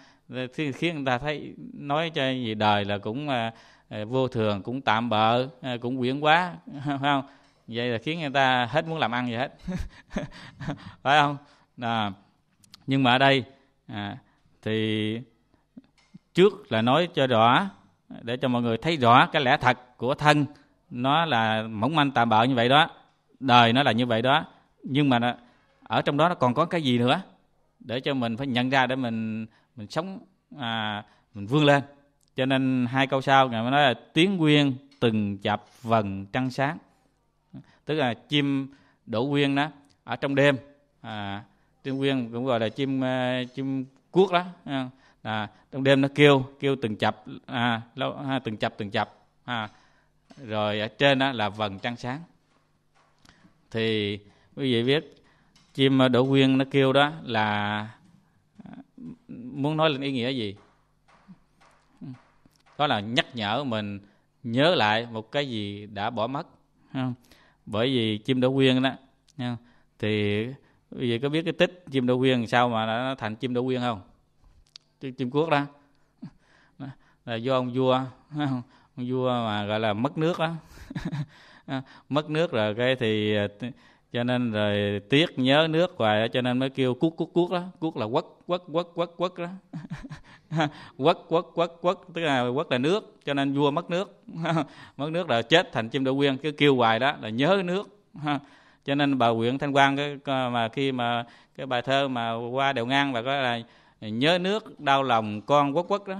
thì khiến người ta thấy nói cho gì đời là cũng à, à vô thường cũng tạm bợ à, cũng quyển quá *laughs* phải không vậy là khiến người ta hết muốn làm ăn gì hết *laughs* phải không à, nhưng mà ở đây à, thì trước là nói cho rõ để cho mọi người thấy rõ cái lẽ thật của thân nó là mỏng manh tạm bợ như vậy đó đời nó là như vậy đó nhưng mà ở trong đó nó còn có cái gì nữa để cho mình phải nhận ra để mình mình sống à, mình vươn lên cho nên hai câu sau ngài mới nói là tiếng quyên từng chập vần trăng sáng tức là chim đổ quyên đó ở trong đêm à, tiếng quyên cũng gọi là chim uh, chim cuốc đó à à, trong đêm nó kêu kêu từng chập à, lâu, à, từng chập từng chập à, rồi ở trên đó là vầng trăng sáng thì quý vị biết chim đỗ quyên nó kêu đó là à, muốn nói lên ý nghĩa gì đó là nhắc nhở mình nhớ lại một cái gì đã bỏ mất bởi vì chim đỗ quyên đó thì quý vị có biết cái tích chim đỗ quyên sao mà nó thành chim đỗ quyên không Trung Quốc đó là do ông vua ông vua mà gọi là mất nước đó *laughs* mất nước rồi cái thì à, cho nên rồi tiếc nhớ nước hoài cho nên mới kêu cuốc cuốc cuốc đó cuốc là quất quất quất quất quất đó quất quất quất quất tức là quất là nước cho nên vua mất nước *laughs* mất nước là chết thành chim đậu quyên cứ kêu hoài đó là nhớ nước *laughs* cho nên bà huyện thanh quang cái mà khi mà cái bài thơ mà qua đều ngang và có là nhớ nước đau lòng con quốc quốc đó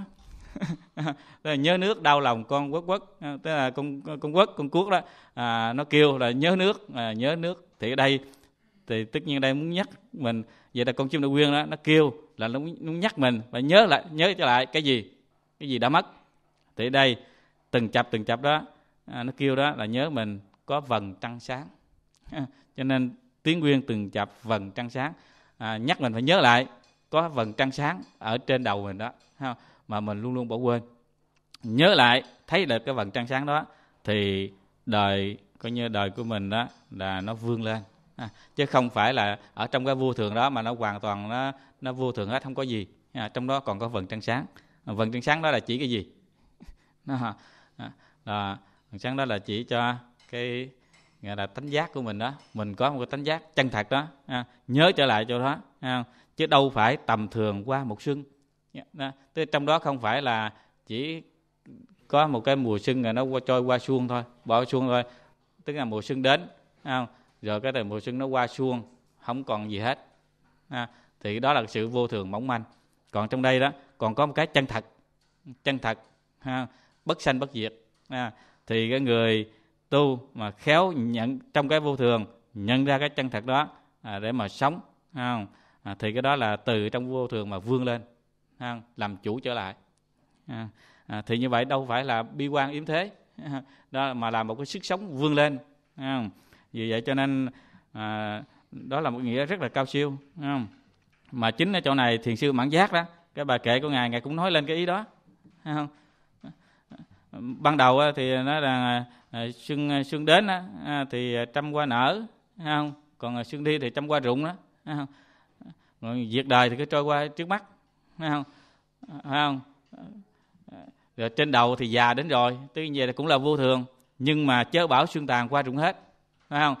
*laughs* là nhớ nước đau lòng con quốc quốc tức là con con quốc con quốc đó à, nó kêu là nhớ nước à, nhớ nước thì đây thì tất nhiên đây muốn nhắc mình vậy là con chim đại quyên đó nó kêu là nó muốn nhắc mình và nhớ lại nhớ trở lại cái gì cái gì đã mất thì đây từng chập từng chập đó à, nó kêu đó là nhớ mình có vần trăng sáng *laughs* cho nên tiếng quyên từng chập vần trăng sáng à, nhắc mình phải nhớ lại có vầng trăng sáng ở trên đầu mình đó không? mà mình luôn luôn bỏ quên nhớ lại thấy được cái vầng trăng sáng đó thì đời coi như đời của mình đó là nó vươn lên chứ không phải là ở trong cái vô thường đó mà nó hoàn toàn nó nó vô thường hết không có gì trong đó còn có vầng trăng sáng à, vầng trăng sáng đó là chỉ cái gì nó *laughs* là vầng sáng đó là chỉ cho cái gọi là tánh giác của mình đó mình có một cái tánh giác chân thật đó nhớ trở lại chỗ đó à, chứ đâu phải tầm thường qua một xuân dạ, Thế trong đó không phải là chỉ có một cái mùa xuân là nó qua, trôi qua xuân thôi bỏ xuân thôi tức là mùa xuân đến không? rồi cái thời mùa xuân nó qua xuân, không còn gì hết à, thì đó là sự vô thường mỏng manh còn trong đây đó còn có một cái chân thật chân thật ha, bất sanh bất diệt à, thì cái người tu mà khéo nhận trong cái vô thường nhận ra cái chân thật đó à, để mà sống không? à, thì cái đó là từ trong vô thường mà vươn lên ha, làm chủ trở lại à, à, thì như vậy đâu phải là bi quan yếm thế *laughs* đó mà là một cái sức sống vươn lên à, vì vậy cho nên à, đó là một nghĩa rất là cao siêu à, mà chính ở chỗ này thiền sư mãn giác đó cái bài kệ của ngài ngài cũng nói lên cái ý đó à, ban đầu thì nó là à, sương à, sương đến à, thì trăm qua nở không còn sương đi thì trăm qua rụng đó không rồi việc đời thì cứ trôi qua trước mắt phải không phải không rồi trên đầu thì già đến rồi tuy nhiên vậy cũng là vô thường nhưng mà chớ bảo xương tàn qua rụng hết phải không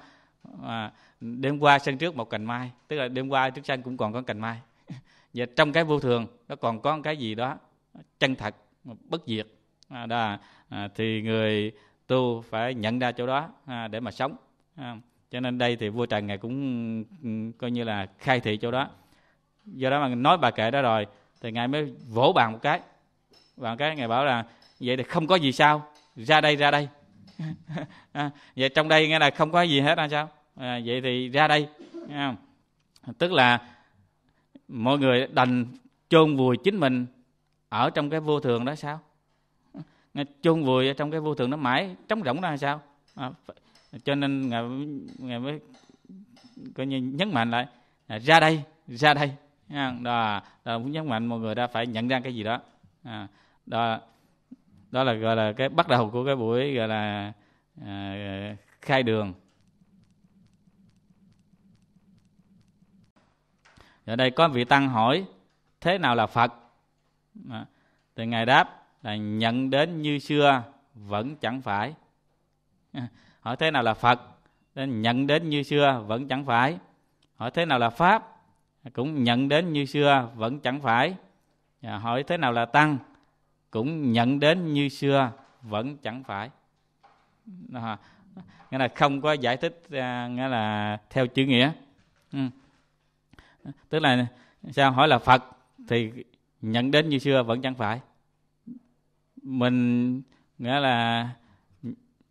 à, đêm qua sân trước một cành mai tức là đêm qua trước sân cũng còn có cành mai *laughs* và trong cái vô thường nó còn có cái gì đó chân thật bất diệt à, đó à, thì người tu phải nhận ra chỗ đó à, để mà sống à, cho nên đây thì vua trần ngài cũng ừ, coi như là khai thị chỗ đó do đó mà nói bà kệ đó rồi thì ngài mới vỗ bàn một cái bàn cái ngài bảo là vậy thì không có gì sao ra đây ra đây *laughs* à, vậy trong đây nghe là không có gì hết là sao à, vậy thì ra đây à, tức là mọi người đành chôn vùi chính mình ở trong cái vô thường đó sao chôn vùi ở trong cái vô thường nó mãi trống rỗng ra sao à, cho nên ngài, ngài mới coi như nhấn mạnh lại à, ra đây ra đây đó, là muốn nhấn mạnh mọi người đã phải nhận ra cái gì đó à, đó đó là gọi là cái bắt đầu của cái buổi gọi là à, khai đường ở đây có vị tăng hỏi thế nào là phật à, thì ngài đáp là nhận đến như xưa vẫn chẳng phải à, hỏi thế nào là phật nhận đến như xưa vẫn chẳng phải hỏi thế nào là pháp cũng nhận đến như xưa vẫn chẳng phải à, hỏi thế nào là tăng cũng nhận đến như xưa vẫn chẳng phải à, nghĩa là không có giải thích à, nghĩa là theo chữ nghĩa ừ. tức là sao hỏi là phật thì nhận đến như xưa vẫn chẳng phải mình nghĩa là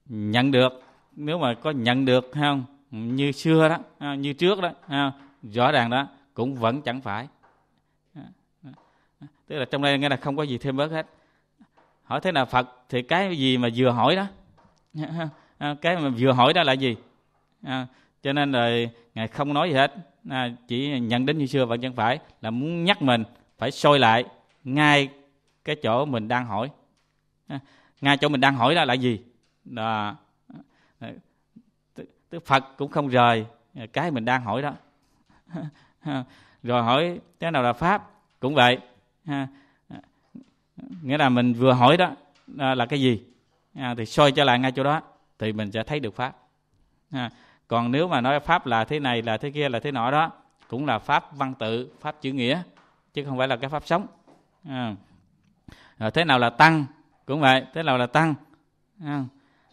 nhận được nếu mà có nhận được không như xưa đó à, như trước đó à, rõ ràng đó cũng vẫn chẳng phải tức là trong đây nghe là không có gì thêm bớt hết hỏi thế nào phật thì cái gì mà vừa hỏi đó *laughs* cái mà vừa hỏi đó là gì à, cho nên là ngài không nói gì hết à, chỉ nhận đến như xưa vẫn chẳng phải là muốn nhắc mình phải soi lại ngay cái chỗ mình đang hỏi à, ngay chỗ mình đang hỏi đó là gì là tức phật cũng không rời cái mình đang hỏi đó *laughs* rồi hỏi cái nào là pháp cũng vậy nghĩa là mình vừa hỏi đó à, là cái gì à, thì soi trở lại ngay chỗ đó thì mình sẽ thấy được pháp còn nếu mà nói pháp là thế này là thế kia là thế nọ đó cũng là pháp văn tự pháp chữ nghĩa chứ không phải là cái pháp sống rồi thế nào là tăng cũng vậy thế nào là tăng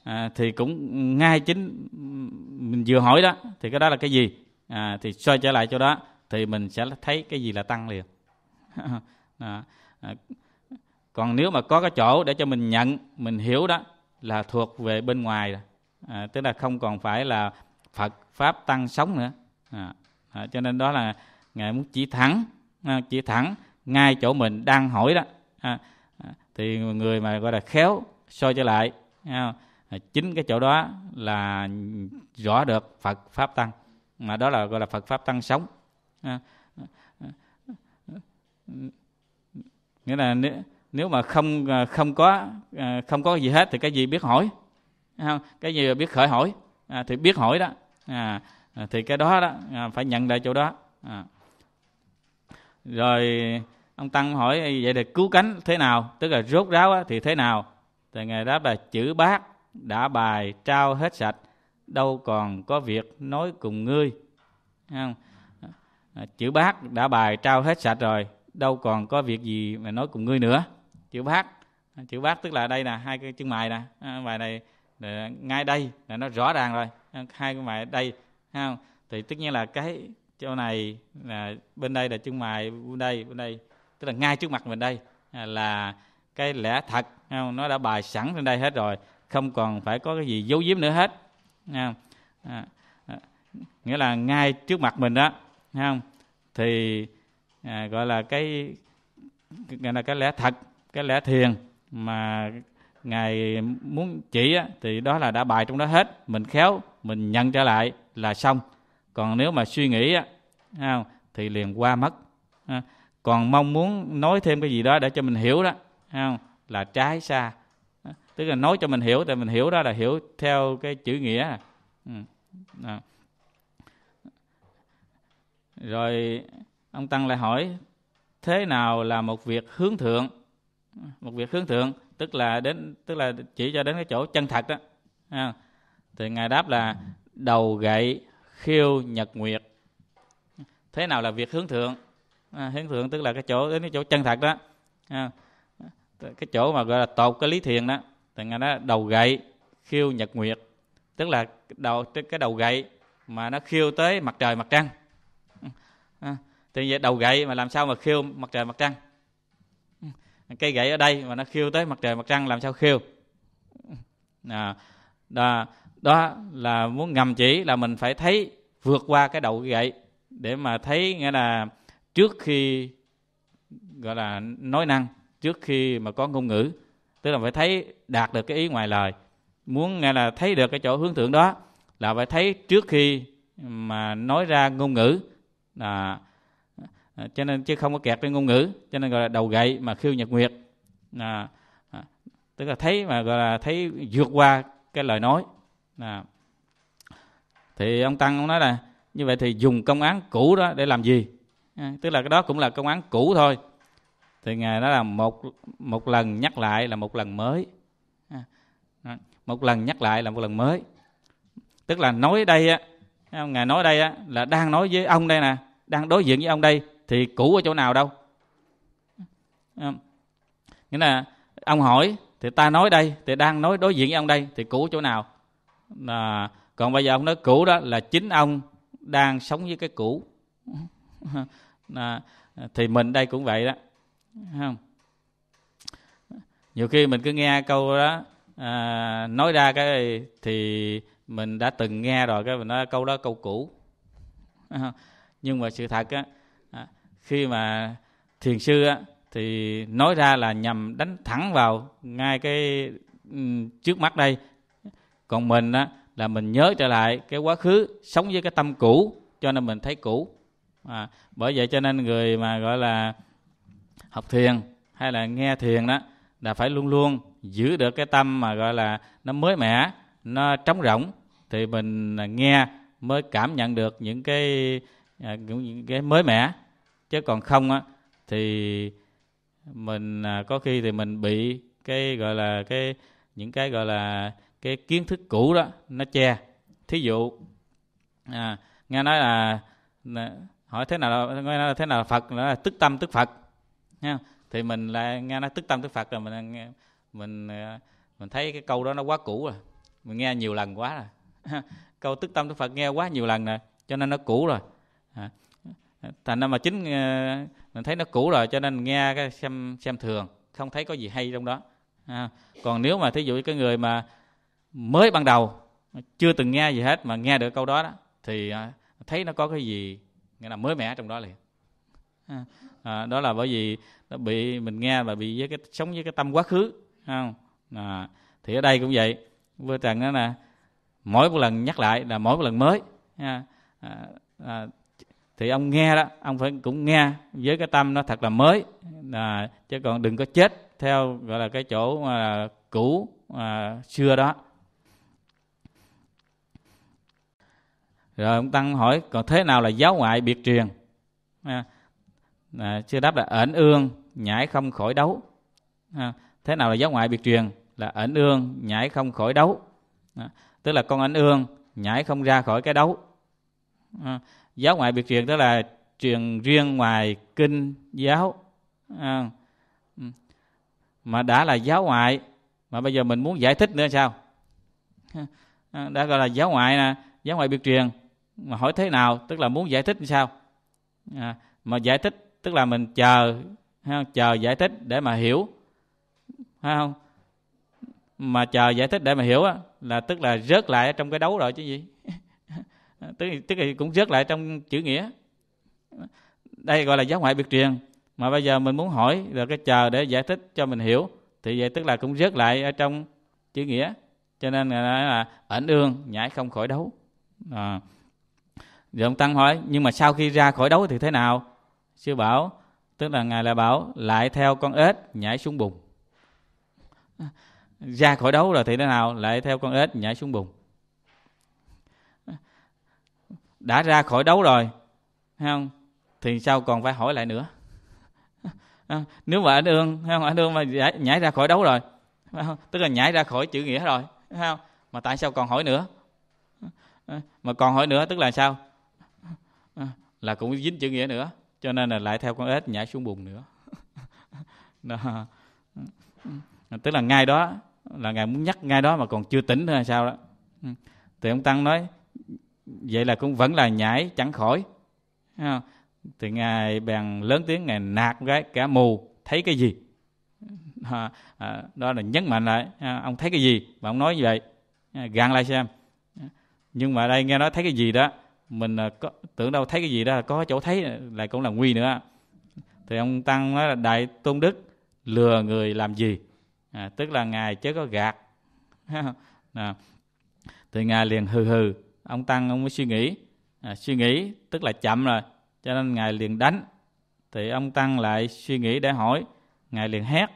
à. thì cũng ngay chính mình vừa hỏi đó thì cái đó là cái gì à, thì soi trở lại chỗ đó thì mình sẽ thấy cái gì là tăng liền *laughs* đó. À, còn nếu mà có cái chỗ để cho mình nhận mình hiểu đó là thuộc về bên ngoài rồi. À, tức là không còn phải là phật pháp tăng sống nữa à, à, cho nên đó là ngài muốn chỉ thẳng à, chỉ thẳng ngay chỗ mình đang hỏi đó à, à, thì người mà gọi là khéo soi trở lại à, à chính cái chỗ đó là rõ được phật pháp tăng mà đó là gọi là phật pháp tăng sống nghĩa là nếu, nếu mà không à, không có à, không có gì hết thì cái gì biết hỏi không? cái gì biết khởi hỏi à, thì biết hỏi đó à, à, thì cái đó đó à, phải nhận lại chỗ đó à. rồi ông tăng hỏi vậy thì cứu cánh thế nào tức là rốt ráo á, thì thế nào thì ngài đáp là chữ bác đã bài trao hết sạch đâu còn có việc nói cùng ngươi không? À, chữ bác đã bài trao hết sạch rồi đâu còn có việc gì mà nói cùng ngươi nữa chữ bác à, chữ bác tức là đây là hai cái chân mày nè à, bài này ngay đây là nó rõ ràng rồi hai cái mày đây không thì tất nhiên là cái chỗ này là bên đây là chân mày bên đây bên đây tức là ngay trước mặt mình đây là cái lẽ thật không? nó đã bài sẵn trên đây hết rồi không còn phải có cái gì giấu giếm nữa hết không? à, nghĩa là ngay trước mặt mình đó không thì à, gọi là cái gọi là cái lẽ thật cái lẽ thiền mà ngài muốn chỉ á, thì đó là đã bài trong đó hết mình khéo mình nhận trở lại là xong còn nếu mà suy nghĩ á, không, thì liền qua mất à, còn mong muốn nói thêm cái gì đó để cho mình hiểu đó không, là trái xa tức là nói cho mình hiểu thì mình hiểu đó là hiểu theo cái chữ nghĩa à. Ừ. À rồi ông tăng lại hỏi thế nào là một việc hướng thượng một việc hướng thượng tức là đến tức là chỉ cho đến cái chỗ chân thật đó à, thì ngài đáp là đầu gậy khiêu nhật nguyệt thế nào là việc hướng thượng à, hướng thượng tức là cái chỗ đến cái chỗ chân thật đó à, cái chỗ mà gọi là tột cái lý thiền đó thì ngài đó đầu gậy khiêu nhật nguyệt tức là đầu cái đầu gậy mà nó khiêu tới mặt trời mặt trăng thì vậy đầu gậy mà làm sao mà khiêu mặt trời mặt trăng cây gậy ở đây mà nó khiêu tới mặt trời mặt trăng làm sao khiêu à, đó, đó là muốn ngầm chỉ là mình phải thấy vượt qua cái đầu gậy để mà thấy nghĩa là trước khi gọi là nói năng trước khi mà có ngôn ngữ tức là phải thấy đạt được cái ý ngoài lời muốn nghe là thấy được cái chỗ hướng thượng đó là phải thấy trước khi mà nói ra ngôn ngữ là À, cho nên chứ không có kẹt cái ngôn ngữ cho nên gọi là đầu gậy mà khiêu nhật nguyệt à, à, tức là thấy mà gọi là thấy vượt qua cái lời nói à. thì ông tăng ông nói là như vậy thì dùng công án cũ đó để làm gì à, tức là cái đó cũng là công án cũ thôi thì ngài nói là một một lần nhắc lại là một lần mới à, một lần nhắc lại là một lần mới tức là nói đây á ngài nói đây á là đang nói với ông đây nè đang đối diện với ông đây thì cũ ở chỗ nào đâu ờ, nghĩa là ông hỏi thì ta nói đây thì đang nói đối diện với ông đây thì cũ ở chỗ nào à, còn bây giờ ông nói cũ đó là chính ông đang sống với cái cũ *laughs* à, thì mình đây cũng vậy đó không nhiều khi mình cứ nghe câu đó à, nói ra cái thì mình đã từng nghe rồi cái mình nói câu đó câu cũ à, *laughs* nhưng mà sự thật á khi mà thiền sư á, thì nói ra là nhằm đánh thẳng vào ngay cái trước mắt đây còn mình á, là mình nhớ trở lại cái quá khứ sống với cái tâm cũ cho nên mình thấy cũ à, bởi vậy cho nên người mà gọi là học thiền hay là nghe thiền đó là phải luôn luôn giữ được cái tâm mà gọi là nó mới mẻ nó trống rỗng thì mình nghe mới cảm nhận được những cái à, những cái mới mẻ chứ còn không á thì mình à, có khi thì mình bị cái gọi là cái những cái gọi là cái kiến thức cũ đó nó che thí dụ à, nghe nói là hỏi thế nào là, nghe nói là thế nào là phật là tức tâm tức phật nha thì mình lại nghe nói tức tâm tức phật rồi mình à, mình à, mình thấy cái câu đó nó quá cũ rồi mình nghe nhiều lần quá rồi *laughs* câu tức tâm tức phật nghe quá nhiều lần rồi cho nên nó cũ rồi à, thành ra mà chính ờ, mình thấy nó cũ rồi cho nên nghe cái xem xem thường không thấy có gì hay trong đó à, còn nếu mà thí dụ cái người mà mới ban đầu chưa từng nghe gì hết mà nghe được câu đó, đó thì ờ, thấy nó có cái gì nghĩa là mới mẻ trong đó liền à, à đó là bởi vì nó bị mình nghe và bị với cái sống với cái tâm quá khứ không à, thì ở đây cũng vậy vừa rằng đó là mỗi một lần nhắc lại là mỗi một lần mới à, à, à thì ông nghe đó ông phải cũng nghe với cái tâm nó thật là mới à, chứ còn đừng có chết theo gọi là cái chỗ mà cũ mà xưa đó rồi ông tăng hỏi còn thế nào là giáo ngoại biệt truyền à, à, sư đáp là ẩn ương nhảy không khỏi đấu à, thế nào là giáo ngoại biệt truyền là ẩn ương nhảy không khỏi đấu à, tức là con ẩn ương nhảy không ra khỏi cái đấu à, giáo ngoại biệt truyền đó là truyền riêng ngoài kinh giáo à, ừ. mà đã là giáo ngoại mà bây giờ mình muốn giải thích nữa sao à, đã gọi là giáo ngoại nè giáo ngoại biệt truyền mà hỏi thế nào tức là muốn giải thích như sao à, mà giải thích tức là mình chờ ha, chờ giải thích để mà hiểu hay không mà chờ giải thích để mà hiểu á là tức là rớt lại trong cái đấu rồi chứ gì Ờ, tức tức thì cũng rớt lại trong chữ nghĩa đây gọi là giáo ngoại biệt truyền mà bây giờ mình muốn hỏi rồi cái chờ để giải thích cho mình hiểu thì vậy tức là cũng rớt lại ở trong chữ nghĩa cho nên là, là ẩn ương nhảy không khỏi đấu à. rồi ông tăng hỏi nhưng mà sau khi ra khỏi đấu thì thế nào sư bảo tức là ngài là bảo lại theo con ếch nhảy xuống bùn ra khỏi đấu rồi thì thế nào lại theo con ếch nhảy xuống bùn đã ra khỏi đấu rồi thấy không thì sao còn phải hỏi lại nữa *laughs* nếu mà anh ương thấy không anh ương mà nhảy, ra khỏi đấu rồi không? tức là nhảy ra khỏi chữ nghĩa rồi thấy không mà tại sao còn hỏi nữa mà còn hỏi nữa tức là sao là cũng dính chữ nghĩa nữa cho nên là lại theo con ếch nhảy xuống bùn nữa *laughs* đó. tức là ngay đó là ngài muốn nhắc ngay đó mà còn chưa tỉnh nữa là sao đó thì ông tăng nói vậy là cũng vẫn là nhảy chẳng khỏi không? thì ngài bèn lớn tiếng ngài nạt cái cả mù thấy cái gì à, đó là nhấn mạnh lại ông thấy cái gì mà ông nói như vậy à, gạn lại xem nhưng mà đây nghe nói thấy cái gì đó mình à, có, tưởng đâu thấy cái gì đó có chỗ thấy lại cũng là nguy nữa thì ông tăng nói là đại tôn đức lừa người làm gì à, tức là ngài chứ có gạt à, *laughs* thì ngài liền hừ hừ ông tăng ông mới suy nghĩ à, suy nghĩ tức là chậm rồi cho nên ngài liền đánh thì ông tăng lại suy nghĩ để hỏi ngài liền hét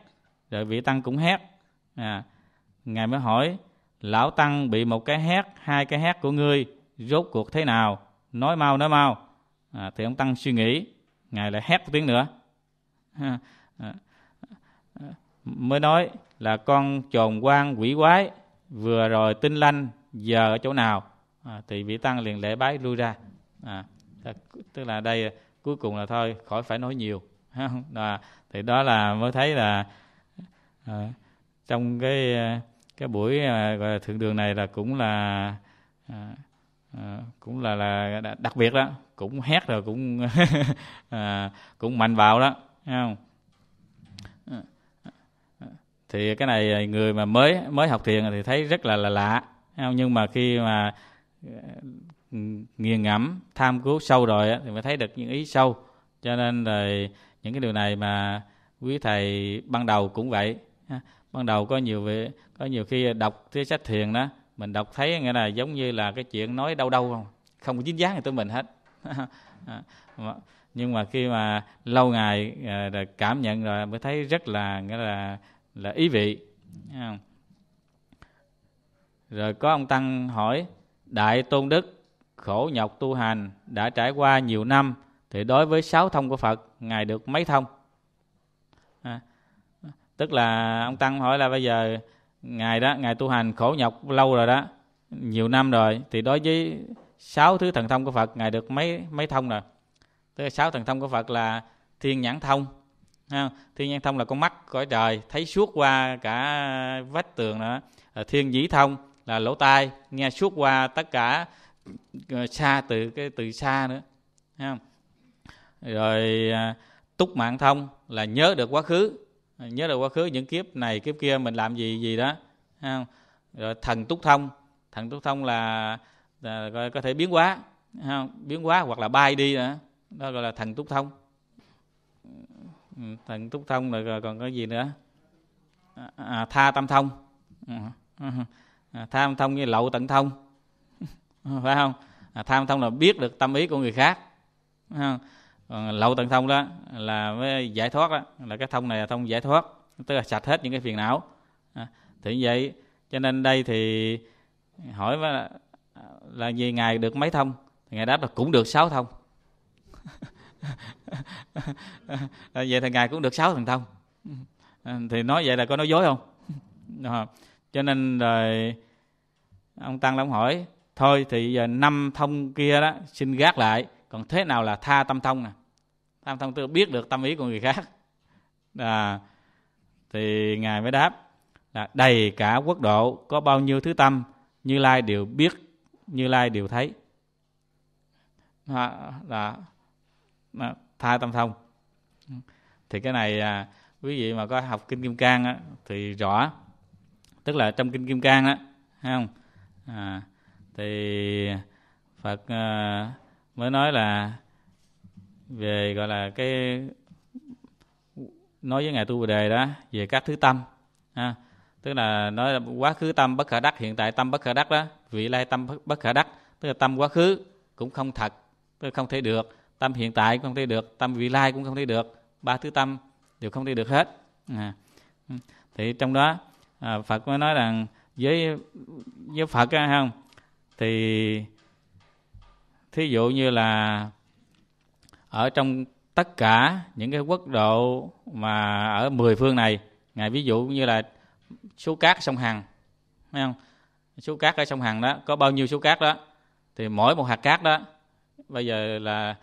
rồi vị tăng cũng hét à, ngài mới hỏi lão tăng bị một cái hét hai cái hét của ngươi rốt cuộc thế nào nói mau nói mau à, thì ông tăng suy nghĩ ngài lại hét một tiếng nữa *laughs* à, à, à, mới nói là con trồn quan quỷ quái vừa rồi tinh lanh giờ ở chỗ nào à, thì vị tăng liền lễ bái lui ra à, à tức là đây à, cuối cùng là thôi khỏi phải nói nhiều không? thì đó là mới thấy là à, trong cái à, cái buổi gọi là thượng đường này là cũng là à, à, cũng là là đặc biệt đó cũng hét rồi cũng *laughs* à, cũng mạnh bạo đó thấy không thì cái này người mà mới mới học thiền thì thấy rất là là lạ thấy nhưng mà khi mà Ờ, nghiền ngẫm tham cứu sâu rồi thì mới thấy được những ý sâu cho nên là những cái điều này mà quý thầy ban đầu cũng vậy ban đầu có nhiều vị có nhiều khi đọc cái sách thiền đó mình đọc thấy nghĩa là giống như là cái chuyện nói đâu đâu không không có dính dáng gì tới mình hết *laughs* nhưng mà khi mà lâu ngày ờ, cảm nhận rồi mới thấy rất là nghĩa là là ý vị rồi có ông tăng hỏi Đại Tôn Đức khổ nhọc tu hành đã trải qua nhiều năm thì đối với sáu thông của Phật ngài được mấy thông? À, tức là ông tăng hỏi là bây giờ ngài đó ngài tu hành khổ nhọc lâu rồi đó nhiều năm rồi thì đối với sáu thứ thần thông của Phật ngài được mấy mấy thông rồi tức là sáu thần thông của Phật là thiên nhãn thông ha? thiên nhãn thông là con mắt cõi trời thấy suốt qua cả vách tường nữa thiên nhĩ thông là lỗ tai nghe suốt qua tất cả ờ, xa từ cái từ xa nữa không? rồi à, túc mạng thông là nhớ được quá khứ nhớ được quá khứ những kiếp này kiếp kia mình làm gì gì đó không? rồi thần túc thông thần túc thông là, là có thể biến hóa không? biến hóa hoặc là bay đi nữa đó gọi là thần túc thông ừ, thần túc thông rồi còn có gì nữa à, à tha tâm thông ừ, ừ, À, tham thông như lậu tận thông *laughs* phải không à, tham thông là biết được tâm ý của người khác Còn lậu tận thông đó là mới giải thoát đó là cái thông này là thông giải thoát tức là sạch hết những cái phiền não à, thì như vậy cho nên đây thì hỏi là, là gì ngài được mấy thông thì ngài đáp là cũng được sáu thông *laughs* vậy thì ngài cũng được sáu thần thông thì nói vậy là có nói dối không *laughs* cho nên rồi ờ, ông tăng long hỏi thôi thì giờ năm thông kia đó xin gác lại còn thế nào là tha tâm thông nè tâm thông tư biết được tâm ý của người khác à, thì ngài mới đáp là đầy cả quốc độ có bao nhiêu thứ tâm như lai đều biết như lai đều thấy à, là, là tha tâm thông thì cái này à, quý vị mà có học kinh kim cang á, thì rõ tức là trong kinh kim cang đó thấy không à, thì phật à, mới nói là về gọi là cái nói với ngài tu bồ đề đó về các thứ tâm ha tức là nói là quá khứ tâm bất khả đắc hiện tại tâm bất khả đắc đó vị lai tâm bất khả đắc tức là tâm quá khứ cũng không thật tức là không thể được tâm hiện tại cũng không thể được tâm vị lai cũng không thể được ba thứ tâm đều không thể được hết à. thì trong đó à, phật mới nói rằng với với phật á không thì thí dụ như là ở trong tất cả những cái quốc độ mà ở mười phương này ngài ví dụ như là số cát sông hằng thấy không số cát ở sông hằng đó có bao nhiêu số cát đó thì mỗi một hạt cát đó bây giờ là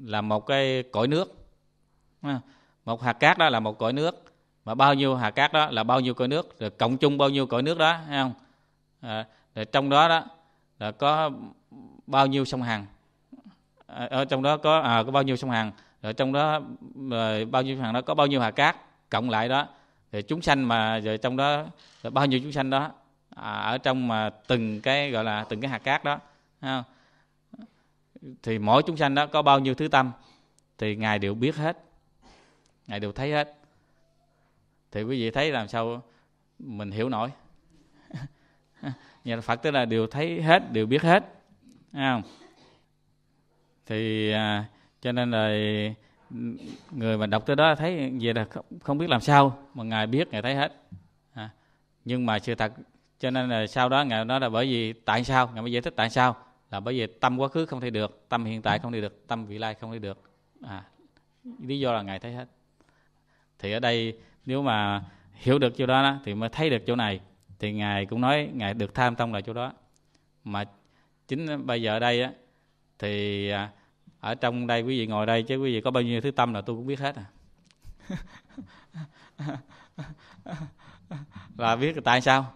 là một cái cõi nước một hạt cát đó là một cõi nước mà bao nhiêu hạt cát đó là bao nhiêu cõi nước rồi cộng chung bao nhiêu cõi nước đó thấy không à, rồi trong đó đó là có bao nhiêu sông hằng à, ở trong đó có à, có bao nhiêu sông hằng rồi trong đó rồi ờ, bao nhiêu sông hằng đó có bao nhiêu hạt cát cộng lại đó thì chúng sanh mà rồi trong đó rồi bao nhiêu chúng sanh đó à, ở trong mà từng cái gọi là từng cái hạt cát đó không? thì mỗi chúng sanh đó có bao nhiêu thứ tâm thì ngài đều biết hết ngài đều thấy hết thì quý vị thấy làm sao mình hiểu nổi *laughs* nhà phật tức là đều thấy hết đều biết hết Đấy không thì à, cho nên là người mà đọc tới đó thấy vậy là không, không biết làm sao mà ngài biết ngài thấy hết à, nhưng mà sự thật cho nên là sau đó ngài nói là bởi vì tại sao ngài mới giải thích tại sao là bởi vì tâm quá khứ không thể được tâm hiện tại không thể được tâm vị lai không thể được à, lý do là ngài thấy hết thì ở đây nếu mà hiểu được chỗ đó, đó thì mới thấy được chỗ này thì ngài cũng nói ngài được tham tông là chỗ đó mà chính bây giờ đây á thì à, ở trong đây quý vị ngồi đây chứ quý vị có bao nhiêu thứ tâm là tôi cũng biết hết à là biết tại sao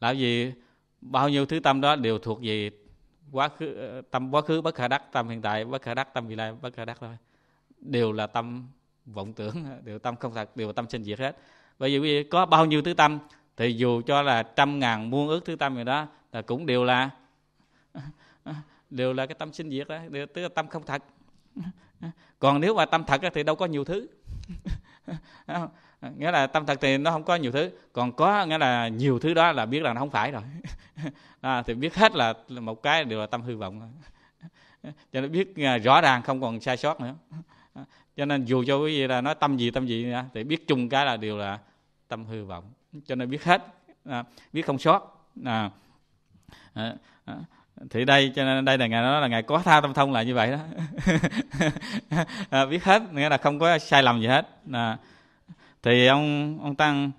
là vì bao nhiêu thứ tâm đó đều thuộc về quá khứ tâm quá khứ bất khả đắc tâm hiện tại bất khả đắc tâm vị lai bất khả đắc thôi đều là tâm vọng tưởng điều tâm không thật điều tâm sinh diệt hết bởi vì có bao nhiêu thứ tâm thì dù cho là trăm ngàn muôn ước thứ tâm gì đó là cũng đều là *laughs* đều là cái tâm sinh diệt đó đều, tức là tâm không thật còn nếu mà tâm thật thì đâu có nhiều thứ *laughs* nghĩa là tâm thật thì nó không có nhiều thứ còn có nghĩa là nhiều thứ đó là biết là nó không phải rồi *laughs* à, thì biết hết là một cái đều là tâm hư vọng cho nó biết à, rõ ràng không còn sai sót nữa cho nên dù cho quý vị là nói tâm gì tâm gì thì biết chung cái là điều là tâm hư vọng cho nên biết hết à, biết không sót à, à, à, thì đây cho nên đây là ngày nói là ngày có tha tâm thông là như vậy đó *laughs* à, biết hết nghĩa là không có sai lầm gì hết à, thì ông ông tăng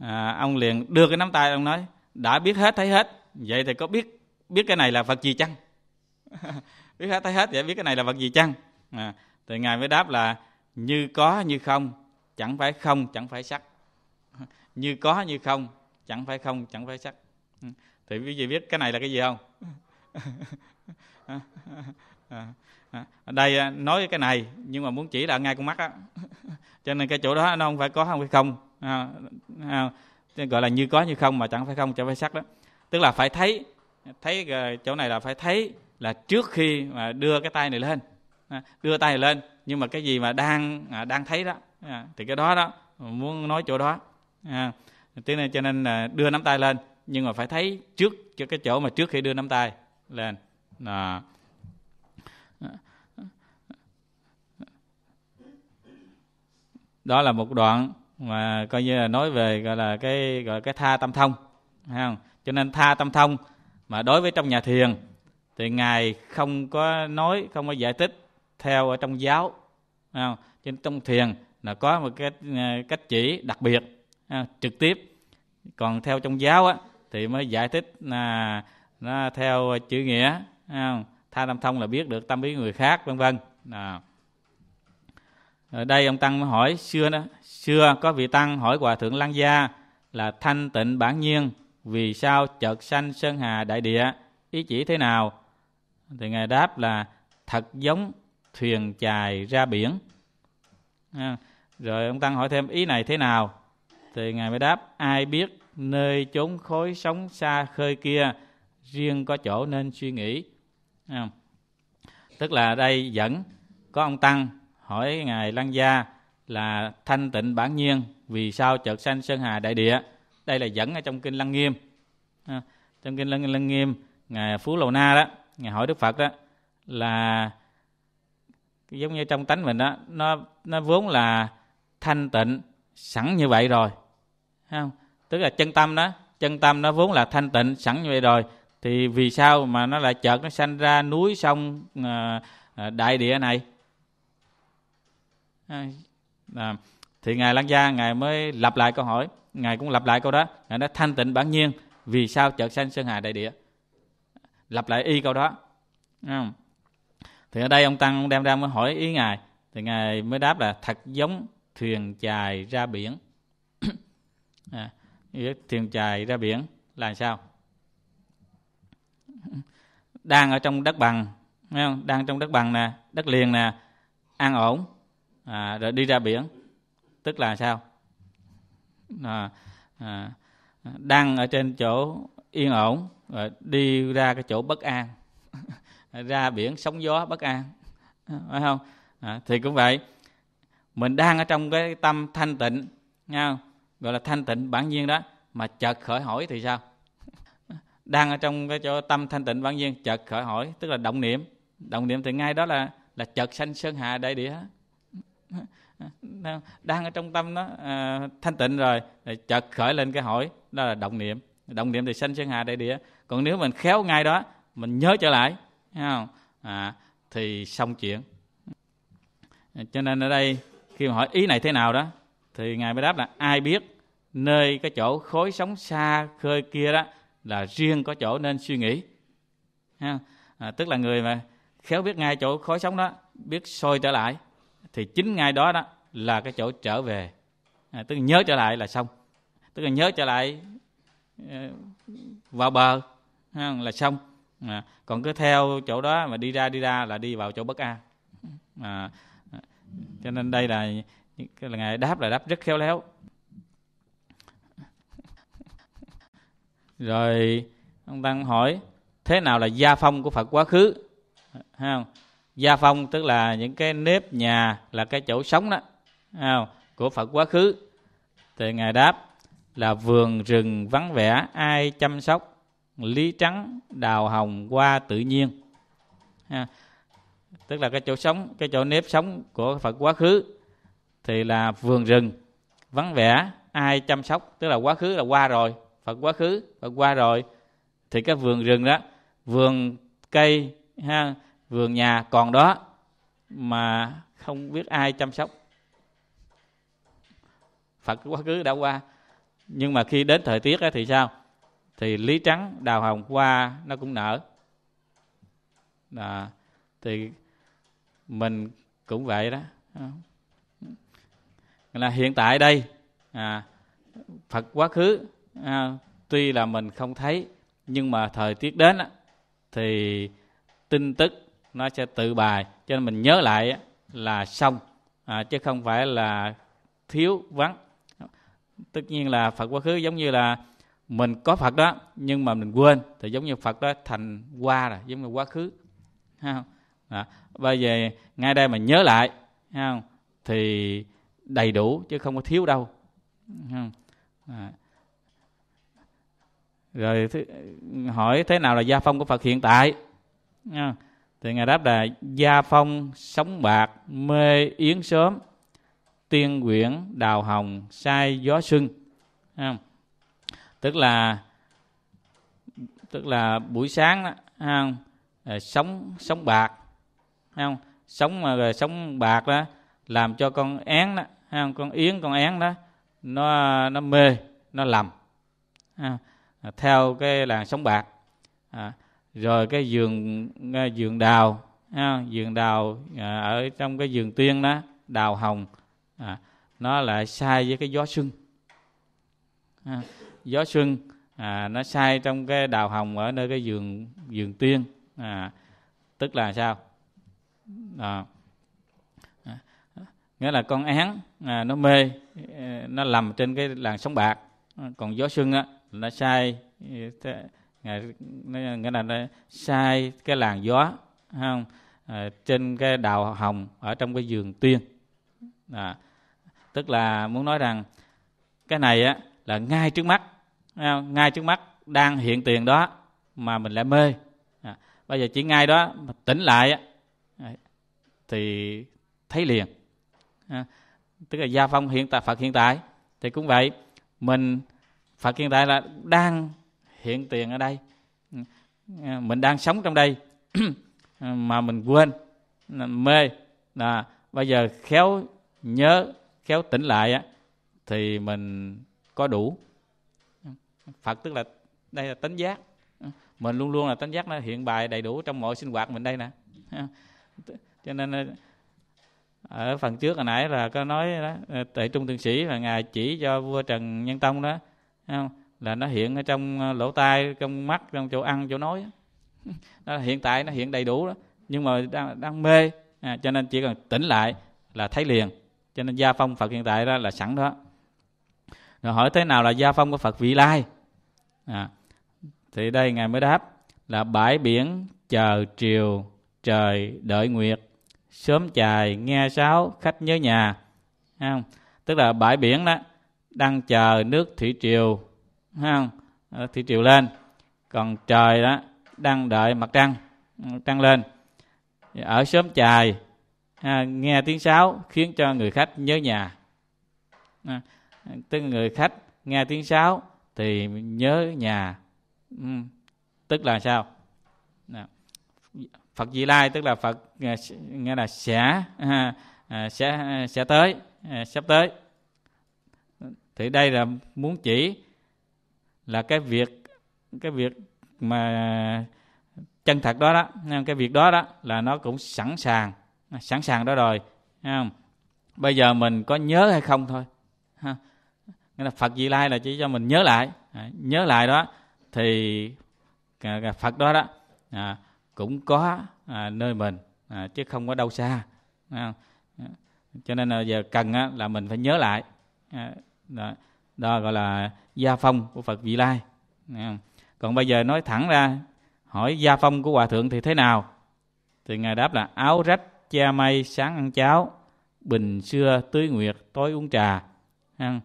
à, ông liền đưa cái nắm tay ông nói đã biết hết thấy hết vậy thì có biết biết cái này là phật gì chăng *laughs* biết hết thấy hết vậy biết cái này là phật gì chăng à, thì ngài mới đáp là như có như không chẳng phải không chẳng phải sắc *laughs* như có như không chẳng phải không chẳng phải sắc ừ. thì quý vị biết cái này là cái gì không *laughs* đây à, nói cái này nhưng mà muốn chỉ là ngay con mắt á *laughs* cho nên cái chỗ đó nó không phải có không phải không à, à, gọi là như có như không mà chẳng phải không chẳng phải sắc đó tức là phải thấy thấy à, chỗ này là phải thấy là trước khi mà đưa cái tay này lên À, đưa tay lên nhưng mà cái gì mà đang à, đang thấy đó à, thì cái đó đó muốn nói chỗ đó thế nên cho nên là đưa nắm tay lên nhưng mà phải thấy trước cho cái chỗ mà trước khi đưa nắm tay lên là đó là một đoạn mà coi như là nói về gọi là cái gọi là cái tha tâm thông không cho nên tha tâm thông mà đối với trong nhà thiền thì ngài không có nói không có giải thích theo ở trong giáo không? trên trong thiền là có một cái à, cách chỉ đặc biệt à, trực tiếp còn theo trong giáo á, thì mới giải thích là nó theo chữ nghĩa tha tâm thông là biết được tâm ý người khác vân vân ở đây ông tăng hỏi xưa đó xưa có vị tăng hỏi hòa thượng lăng gia là thanh tịnh bản nhiên vì sao chợt sanh sơn hà đại địa ý chỉ thế nào thì ngài đáp là thật giống thuyền chài ra biển à, rồi ông tăng hỏi thêm ý này thế nào thì ngài mới đáp ai biết nơi chốn khối sống xa khơi kia riêng có chỗ nên suy nghĩ à, tức là đây dẫn có ông tăng hỏi ngài lăng gia là thanh tịnh bản nhiên vì sao chợt sanh sơn hà đại địa đây là dẫn ở trong kinh lăng nghiêm à, trong kinh lăng, lăng nghiêm ngài phú lầu na đó ngài hỏi đức phật đó là giống như trong tánh mình đó nó nó vốn là thanh tịnh sẵn như vậy rồi Thấy không tức là chân tâm đó chân tâm nó vốn là thanh tịnh sẵn như vậy rồi thì vì sao mà nó lại chợt nó sanh ra núi sông ờ, ờ, đại địa này à, thì ngài lăng gia ngài mới lặp lại câu hỏi ngài cũng lặp lại câu đó ngài nói thanh tịnh bản nhiên vì sao chợt sanh sơn hà đại địa lặp lại y câu đó không? thì ở đây ông tăng ông đem ra mới hỏi ý ngài thì ngài mới đáp là thật giống thuyền chài ra biển *coughs* à, thuyền chài ra biển là sao đang ở trong đất bằng thấy không? đang trong đất bằng nè đất liền nè an ổn à, rồi đi ra biển tức là sao à, à, đang ở trên chỗ yên ổn rồi đi ra cái chỗ bất an *laughs* ra biển sóng gió bất an ờ, phải không à, thì cũng vậy mình đang ở trong cái tâm thanh tịnh nghe không? gọi là thanh tịnh bản nhiên đó mà chợt khởi hỏi thì sao *laughs* đang ở trong cái chỗ tâm thanh tịnh bản nhiên chợt khởi hỏi tức là động niệm động niệm thì ngay đó là là chợt sanh sơn hạ đại địa *laughs* đang ở trong tâm nó à, ờ, thanh tịnh rồi chợt khởi lên cái hỏi đó là động niệm động niệm thì sanh sơn hạ đại địa còn nếu mình khéo ngay đó mình nhớ trở lại thấy không à, thì xong chuyện cho nên ở đây khi mà hỏi ý này thế nào đó thì ngài mới đáp là ai biết nơi cái chỗ khối sóng xa khơi kia đó là riêng có chỗ nên suy nghĩ ha à, tức là người mà khéo biết ngay chỗ khối sóng đó biết sôi trở lại thì chính ngay đó đó là cái chỗ trở về à, tức là nhớ trở lại là xong tức là nhớ trở lại ờ, vào bờ ha, là xong à, còn cứ theo chỗ đó mà đi ra đi ra là đi vào chỗ bất an à, cho nên đây là cái là ngài đáp là đáp rất khéo léo rồi ông tăng hỏi thế nào là gia phong của phật quá khứ Thấy không gia phong tức là những cái nếp nhà là cái chỗ sống đó không? của phật quá khứ thì ngài đáp là vườn rừng vắng vẻ ai chăm sóc lý trắng đào hồng hoa tự nhiên ha. tức là cái chỗ sống cái chỗ nếp sống của phật quá khứ thì là vườn rừng vắng vẻ ai chăm sóc tức là quá khứ là qua rồi phật quá khứ phật qua rồi thì cái vườn rừng đó vườn cây ha vườn nhà còn đó mà không biết ai chăm sóc phật quá khứ đã qua nhưng mà khi đến thời tiết thì sao thì lý trắng đào hồng hoa nó cũng nở đó. thì mình cũng vậy đó là hiện tại đây à, phật quá khứ à, tuy là mình không thấy nhưng mà thời tiết đến á, thì tin tức nó sẽ tự bài cho nên mình nhớ lại á, là xong à, chứ không phải là thiếu vắng tất nhiên là phật quá khứ giống như là mình có phật đó nhưng mà mình quên thì giống như phật đó thành qua rồi giống như quá khứ không bây giờ ngay đây mình nhớ lại không thì đầy đủ chứ không có thiếu đâu không? rồi th- hỏi thế nào là gia phong của phật hiện tại ha. thì ngài đáp là gia phong sống bạc mê yến sớm tiên quyển đào hồng sai gió sưng không? tức là tức là buổi sáng đó, không? sống sống bạc không sống mà sống bạc đó làm cho con én đó không? con yến con én đó nó nó mê nó lầm à, theo cái làng sống bạc à, rồi cái giường giường đào giường đào à, ở trong cái giường tiên đó đào hồng à, nó lại sai với cái gió xuân à, gió xuân à, nó sai trong cái đào hồng ở nơi cái giường giường tiên à, tức là sao à, nghĩa là con án à, nó mê à, nó lầm trên cái làn sóng bạc còn gió xuân á nó sai à, nghĩa là nó sai cái làn gió không à, trên cái đào hồng ở trong cái giường tiên à, tức là muốn nói rằng cái này á là ngay trước mắt ngay trước mắt đang hiện tiền đó mà mình lại mê à, bây giờ chỉ ngay đó mà tỉnh lại thì thấy liền à, tức là gia phong hiện tại phật hiện tại thì cũng vậy mình phật hiện tại là đang hiện tiền ở đây ừ, à, mình đang sống trong đây *clears throat* mà mình quên mê là bây giờ khéo nhớ khéo tỉnh lại thì mình có đủ phật tức là đây là tánh giác mình luôn luôn là tánh giác nó hiện bài đầy đủ trong mọi sinh hoạt mình đây nè cho nên ờ, ở phần trước hồi nãy là có nói đó ờ, tại trung thượng sĩ là ngài chỉ cho vua trần nhân tông đó là nó hiện ở trong ờ, lỗ tai trong mắt trong chỗ ăn chỗ nói đó *laughs* hiện tại nó hiện đầy đủ đó nhưng mà đang, đang mê à, cho nên chỉ cần tỉnh lại là thấy liền cho nên gia phong phật hiện tại đó là sẵn đó rồi hỏi thế nào là gia phong của phật vị lai à, thì đây ngài mới đáp là bãi biển chờ triều trời đợi nguyệt sớm chài nghe sáo khách nhớ nhà Thấy không tức là bãi biển đó đang chờ nước thủy triều Thấy không à, thủy triều lên còn trời đó đang đợi mặt trăng trăng lên ở sớm chài à, nghe tiếng sáo khiến cho người khách nhớ nhà à, tức người khách nghe tiếng sáo thì nhớ nhà ừ. tức là sao Phật Di Lai tức là Phật à, nghe là sẽ à, à, sẽ sẽ tới sắp tới thì đây là muốn chỉ là cái việc cái việc mà chân thật đó đó cái việc đó đó là nó cũng sẵn sàng sẵn sàng đó rồi không? bây giờ mình có nhớ hay không thôi ha nghĩa là phật Di lai là chỉ cho mình nhớ lại à, nhớ lại đó thì à, phật đó đó à, cũng có à, nơi mình à, chứ không có đâu xa à, cho nên là giờ cần á, là mình phải nhớ lại à, đó, đó gọi là gia phong của phật Di lai à, còn bây giờ nói thẳng ra hỏi gia phong của hòa thượng thì thế nào thì ngài đáp là áo rách che mây sáng ăn cháo bình xưa tưới nguyệt tối uống trà à,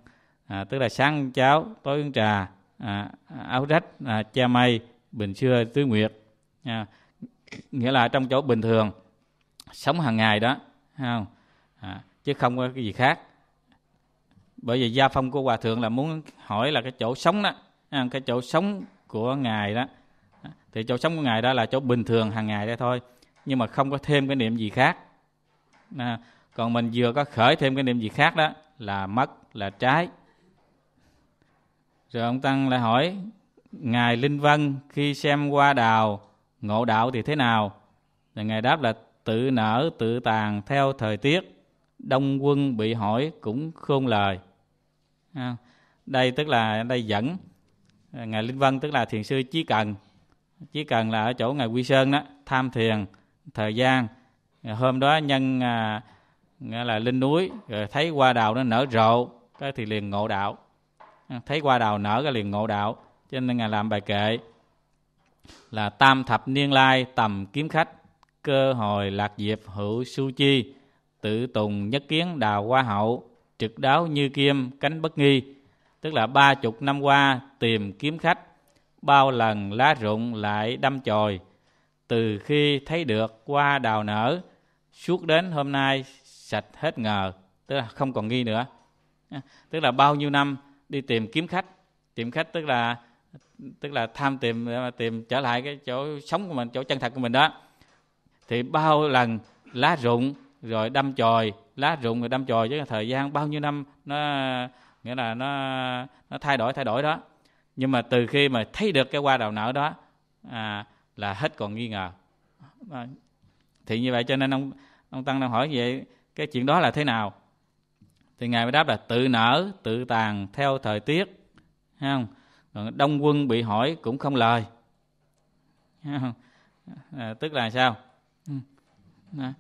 à, tức là sáng cháo tối uống trà à, áo rách à, cha may bình xưa tứ nguyệt à, nghĩa là trong chỗ bình thường sống hàng ngày đó không à, chứ không có cái gì khác bởi vì gia phong của hòa thượng là muốn hỏi là cái chỗ sống đó à, cái chỗ sống của ngài đó thì chỗ sống của ngài đó là chỗ bình thường hàng ngày đó thôi nhưng mà không có thêm cái niệm gì khác à, còn mình vừa có khởi thêm cái niệm gì khác đó là mất là trái rồi ông tăng lại hỏi ngài linh vân khi xem qua đào ngộ đạo thì thế nào rồi ngài đáp là tự nở tự tàn theo thời tiết đông quân bị hỏi cũng khôn lời à, đây tức là đây dẫn ngài linh vân tức là thiền sư chí cần chí cần là ở chỗ ngài quy sơn đó tham thiền thời gian hôm đó nhân à, nghĩa là lên núi rồi thấy hoa đào nó nở rộ cái thì liền ngộ đạo Ừ, thấy qua đào nở ra liền ngộ đạo cho nên ngài làm bài kệ là tam thập niên lai tầm kiếm khách cơ hội lạc diệp hữu su chi tự tùng nhất kiến đào hoa hậu trực đáo như kim cánh bất nghi tức là ba chục năm qua tìm kiếm khách bao lần lá rụng lại đâm chồi từ khi thấy được qua đào nở suốt đến hôm nay sạch hết ngờ tức là không còn nghi nữa à, tức là bao nhiêu năm đi tìm kiếm khách tìm khách tức là tức là tham tìm tìm trở lại cái chỗ sống của mình chỗ chân thật của mình đó thì bao lần lá rụng rồi đâm chồi lá rụng rồi đâm chồi với thời gian bao nhiêu năm nó nghĩa là nó nó thay đổi thay đổi đó nhưng mà từ khi mà thấy được cái hoa đào nở đó à, là hết còn nghi ngờ thì như vậy cho nên ông ông tăng đang hỏi vậy cái chuyện đó là thế nào thì ngài mới đáp là tự nở tự tàn theo thời tiết Thấy không còn đông quân bị hỏi cũng không lời Thấy không? À, tức là sao à,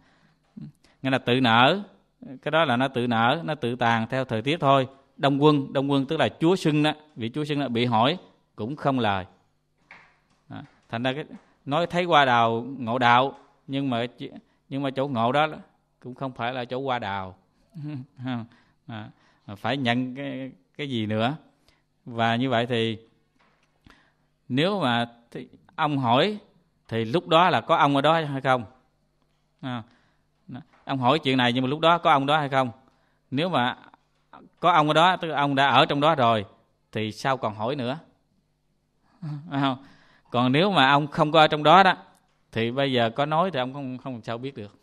nghĩa là tự nở cái đó là nó tự nở nó tự tàn theo thời tiết thôi đông quân đông quân tức là chúa sưng đó vị chúa sưng đó bị hỏi cũng không lời à, thành ra cái nói thấy qua đào ngộ đạo nhưng mà nhưng mà chỗ ngộ đó cũng không phải là chỗ qua đào *laughs* à, phải nhận cái cái gì nữa và như vậy thì nếu mà thì ông hỏi thì lúc đó là có ông ở đó hay không à, ông hỏi chuyện này nhưng mà lúc đó có ông đó hay không nếu mà có ông ở đó tức ông đã ở trong đó rồi thì sao còn hỏi nữa à, *laughs* còn nếu mà ông không có ở trong đó đó thì bây giờ có nói thì ông không không sao biết được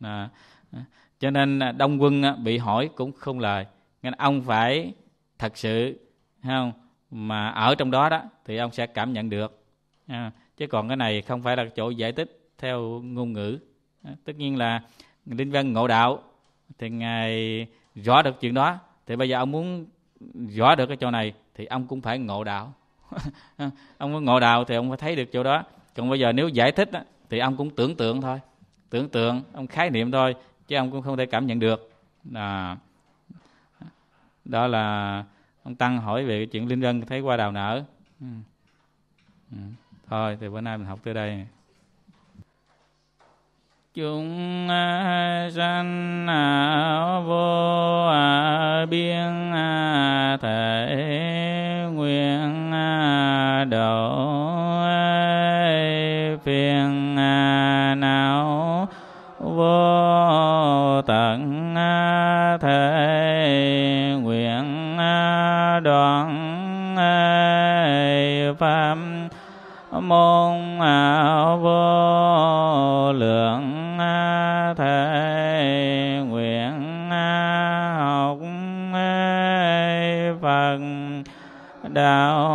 à, *laughs* cho nên à, đông quân à, bị hỏi cũng không lời nên ông phải thật sự không mà ở trong đó đó thì ông sẽ cảm nhận được chứ còn cái này không phải là chỗ giải thích theo ngôn ngữ à, tất nhiên là linh văn ngộ đạo thì ngài rõ được chuyện đó thì bây giờ ông muốn rõ được cái chỗ này thì ông cũng phải ngộ đạo *laughs* ông muốn ngộ đạo thì ông phải thấy được chỗ đó còn bây giờ nếu giải thích thì ông cũng tưởng tượng thôi tưởng tượng ông khái niệm thôi chứ ông cũng không thể cảm nhận được à, đó là ông tăng hỏi về chuyện linh dân thấy qua đào nở ừ. Ừ. thôi thì bữa nay mình học tới đây chúng à, sanh à, vô à, biên thể nguyện độ phiền não vô tận thể nguyện đoạn pháp môn vô lượng thể nguyện học phật đạo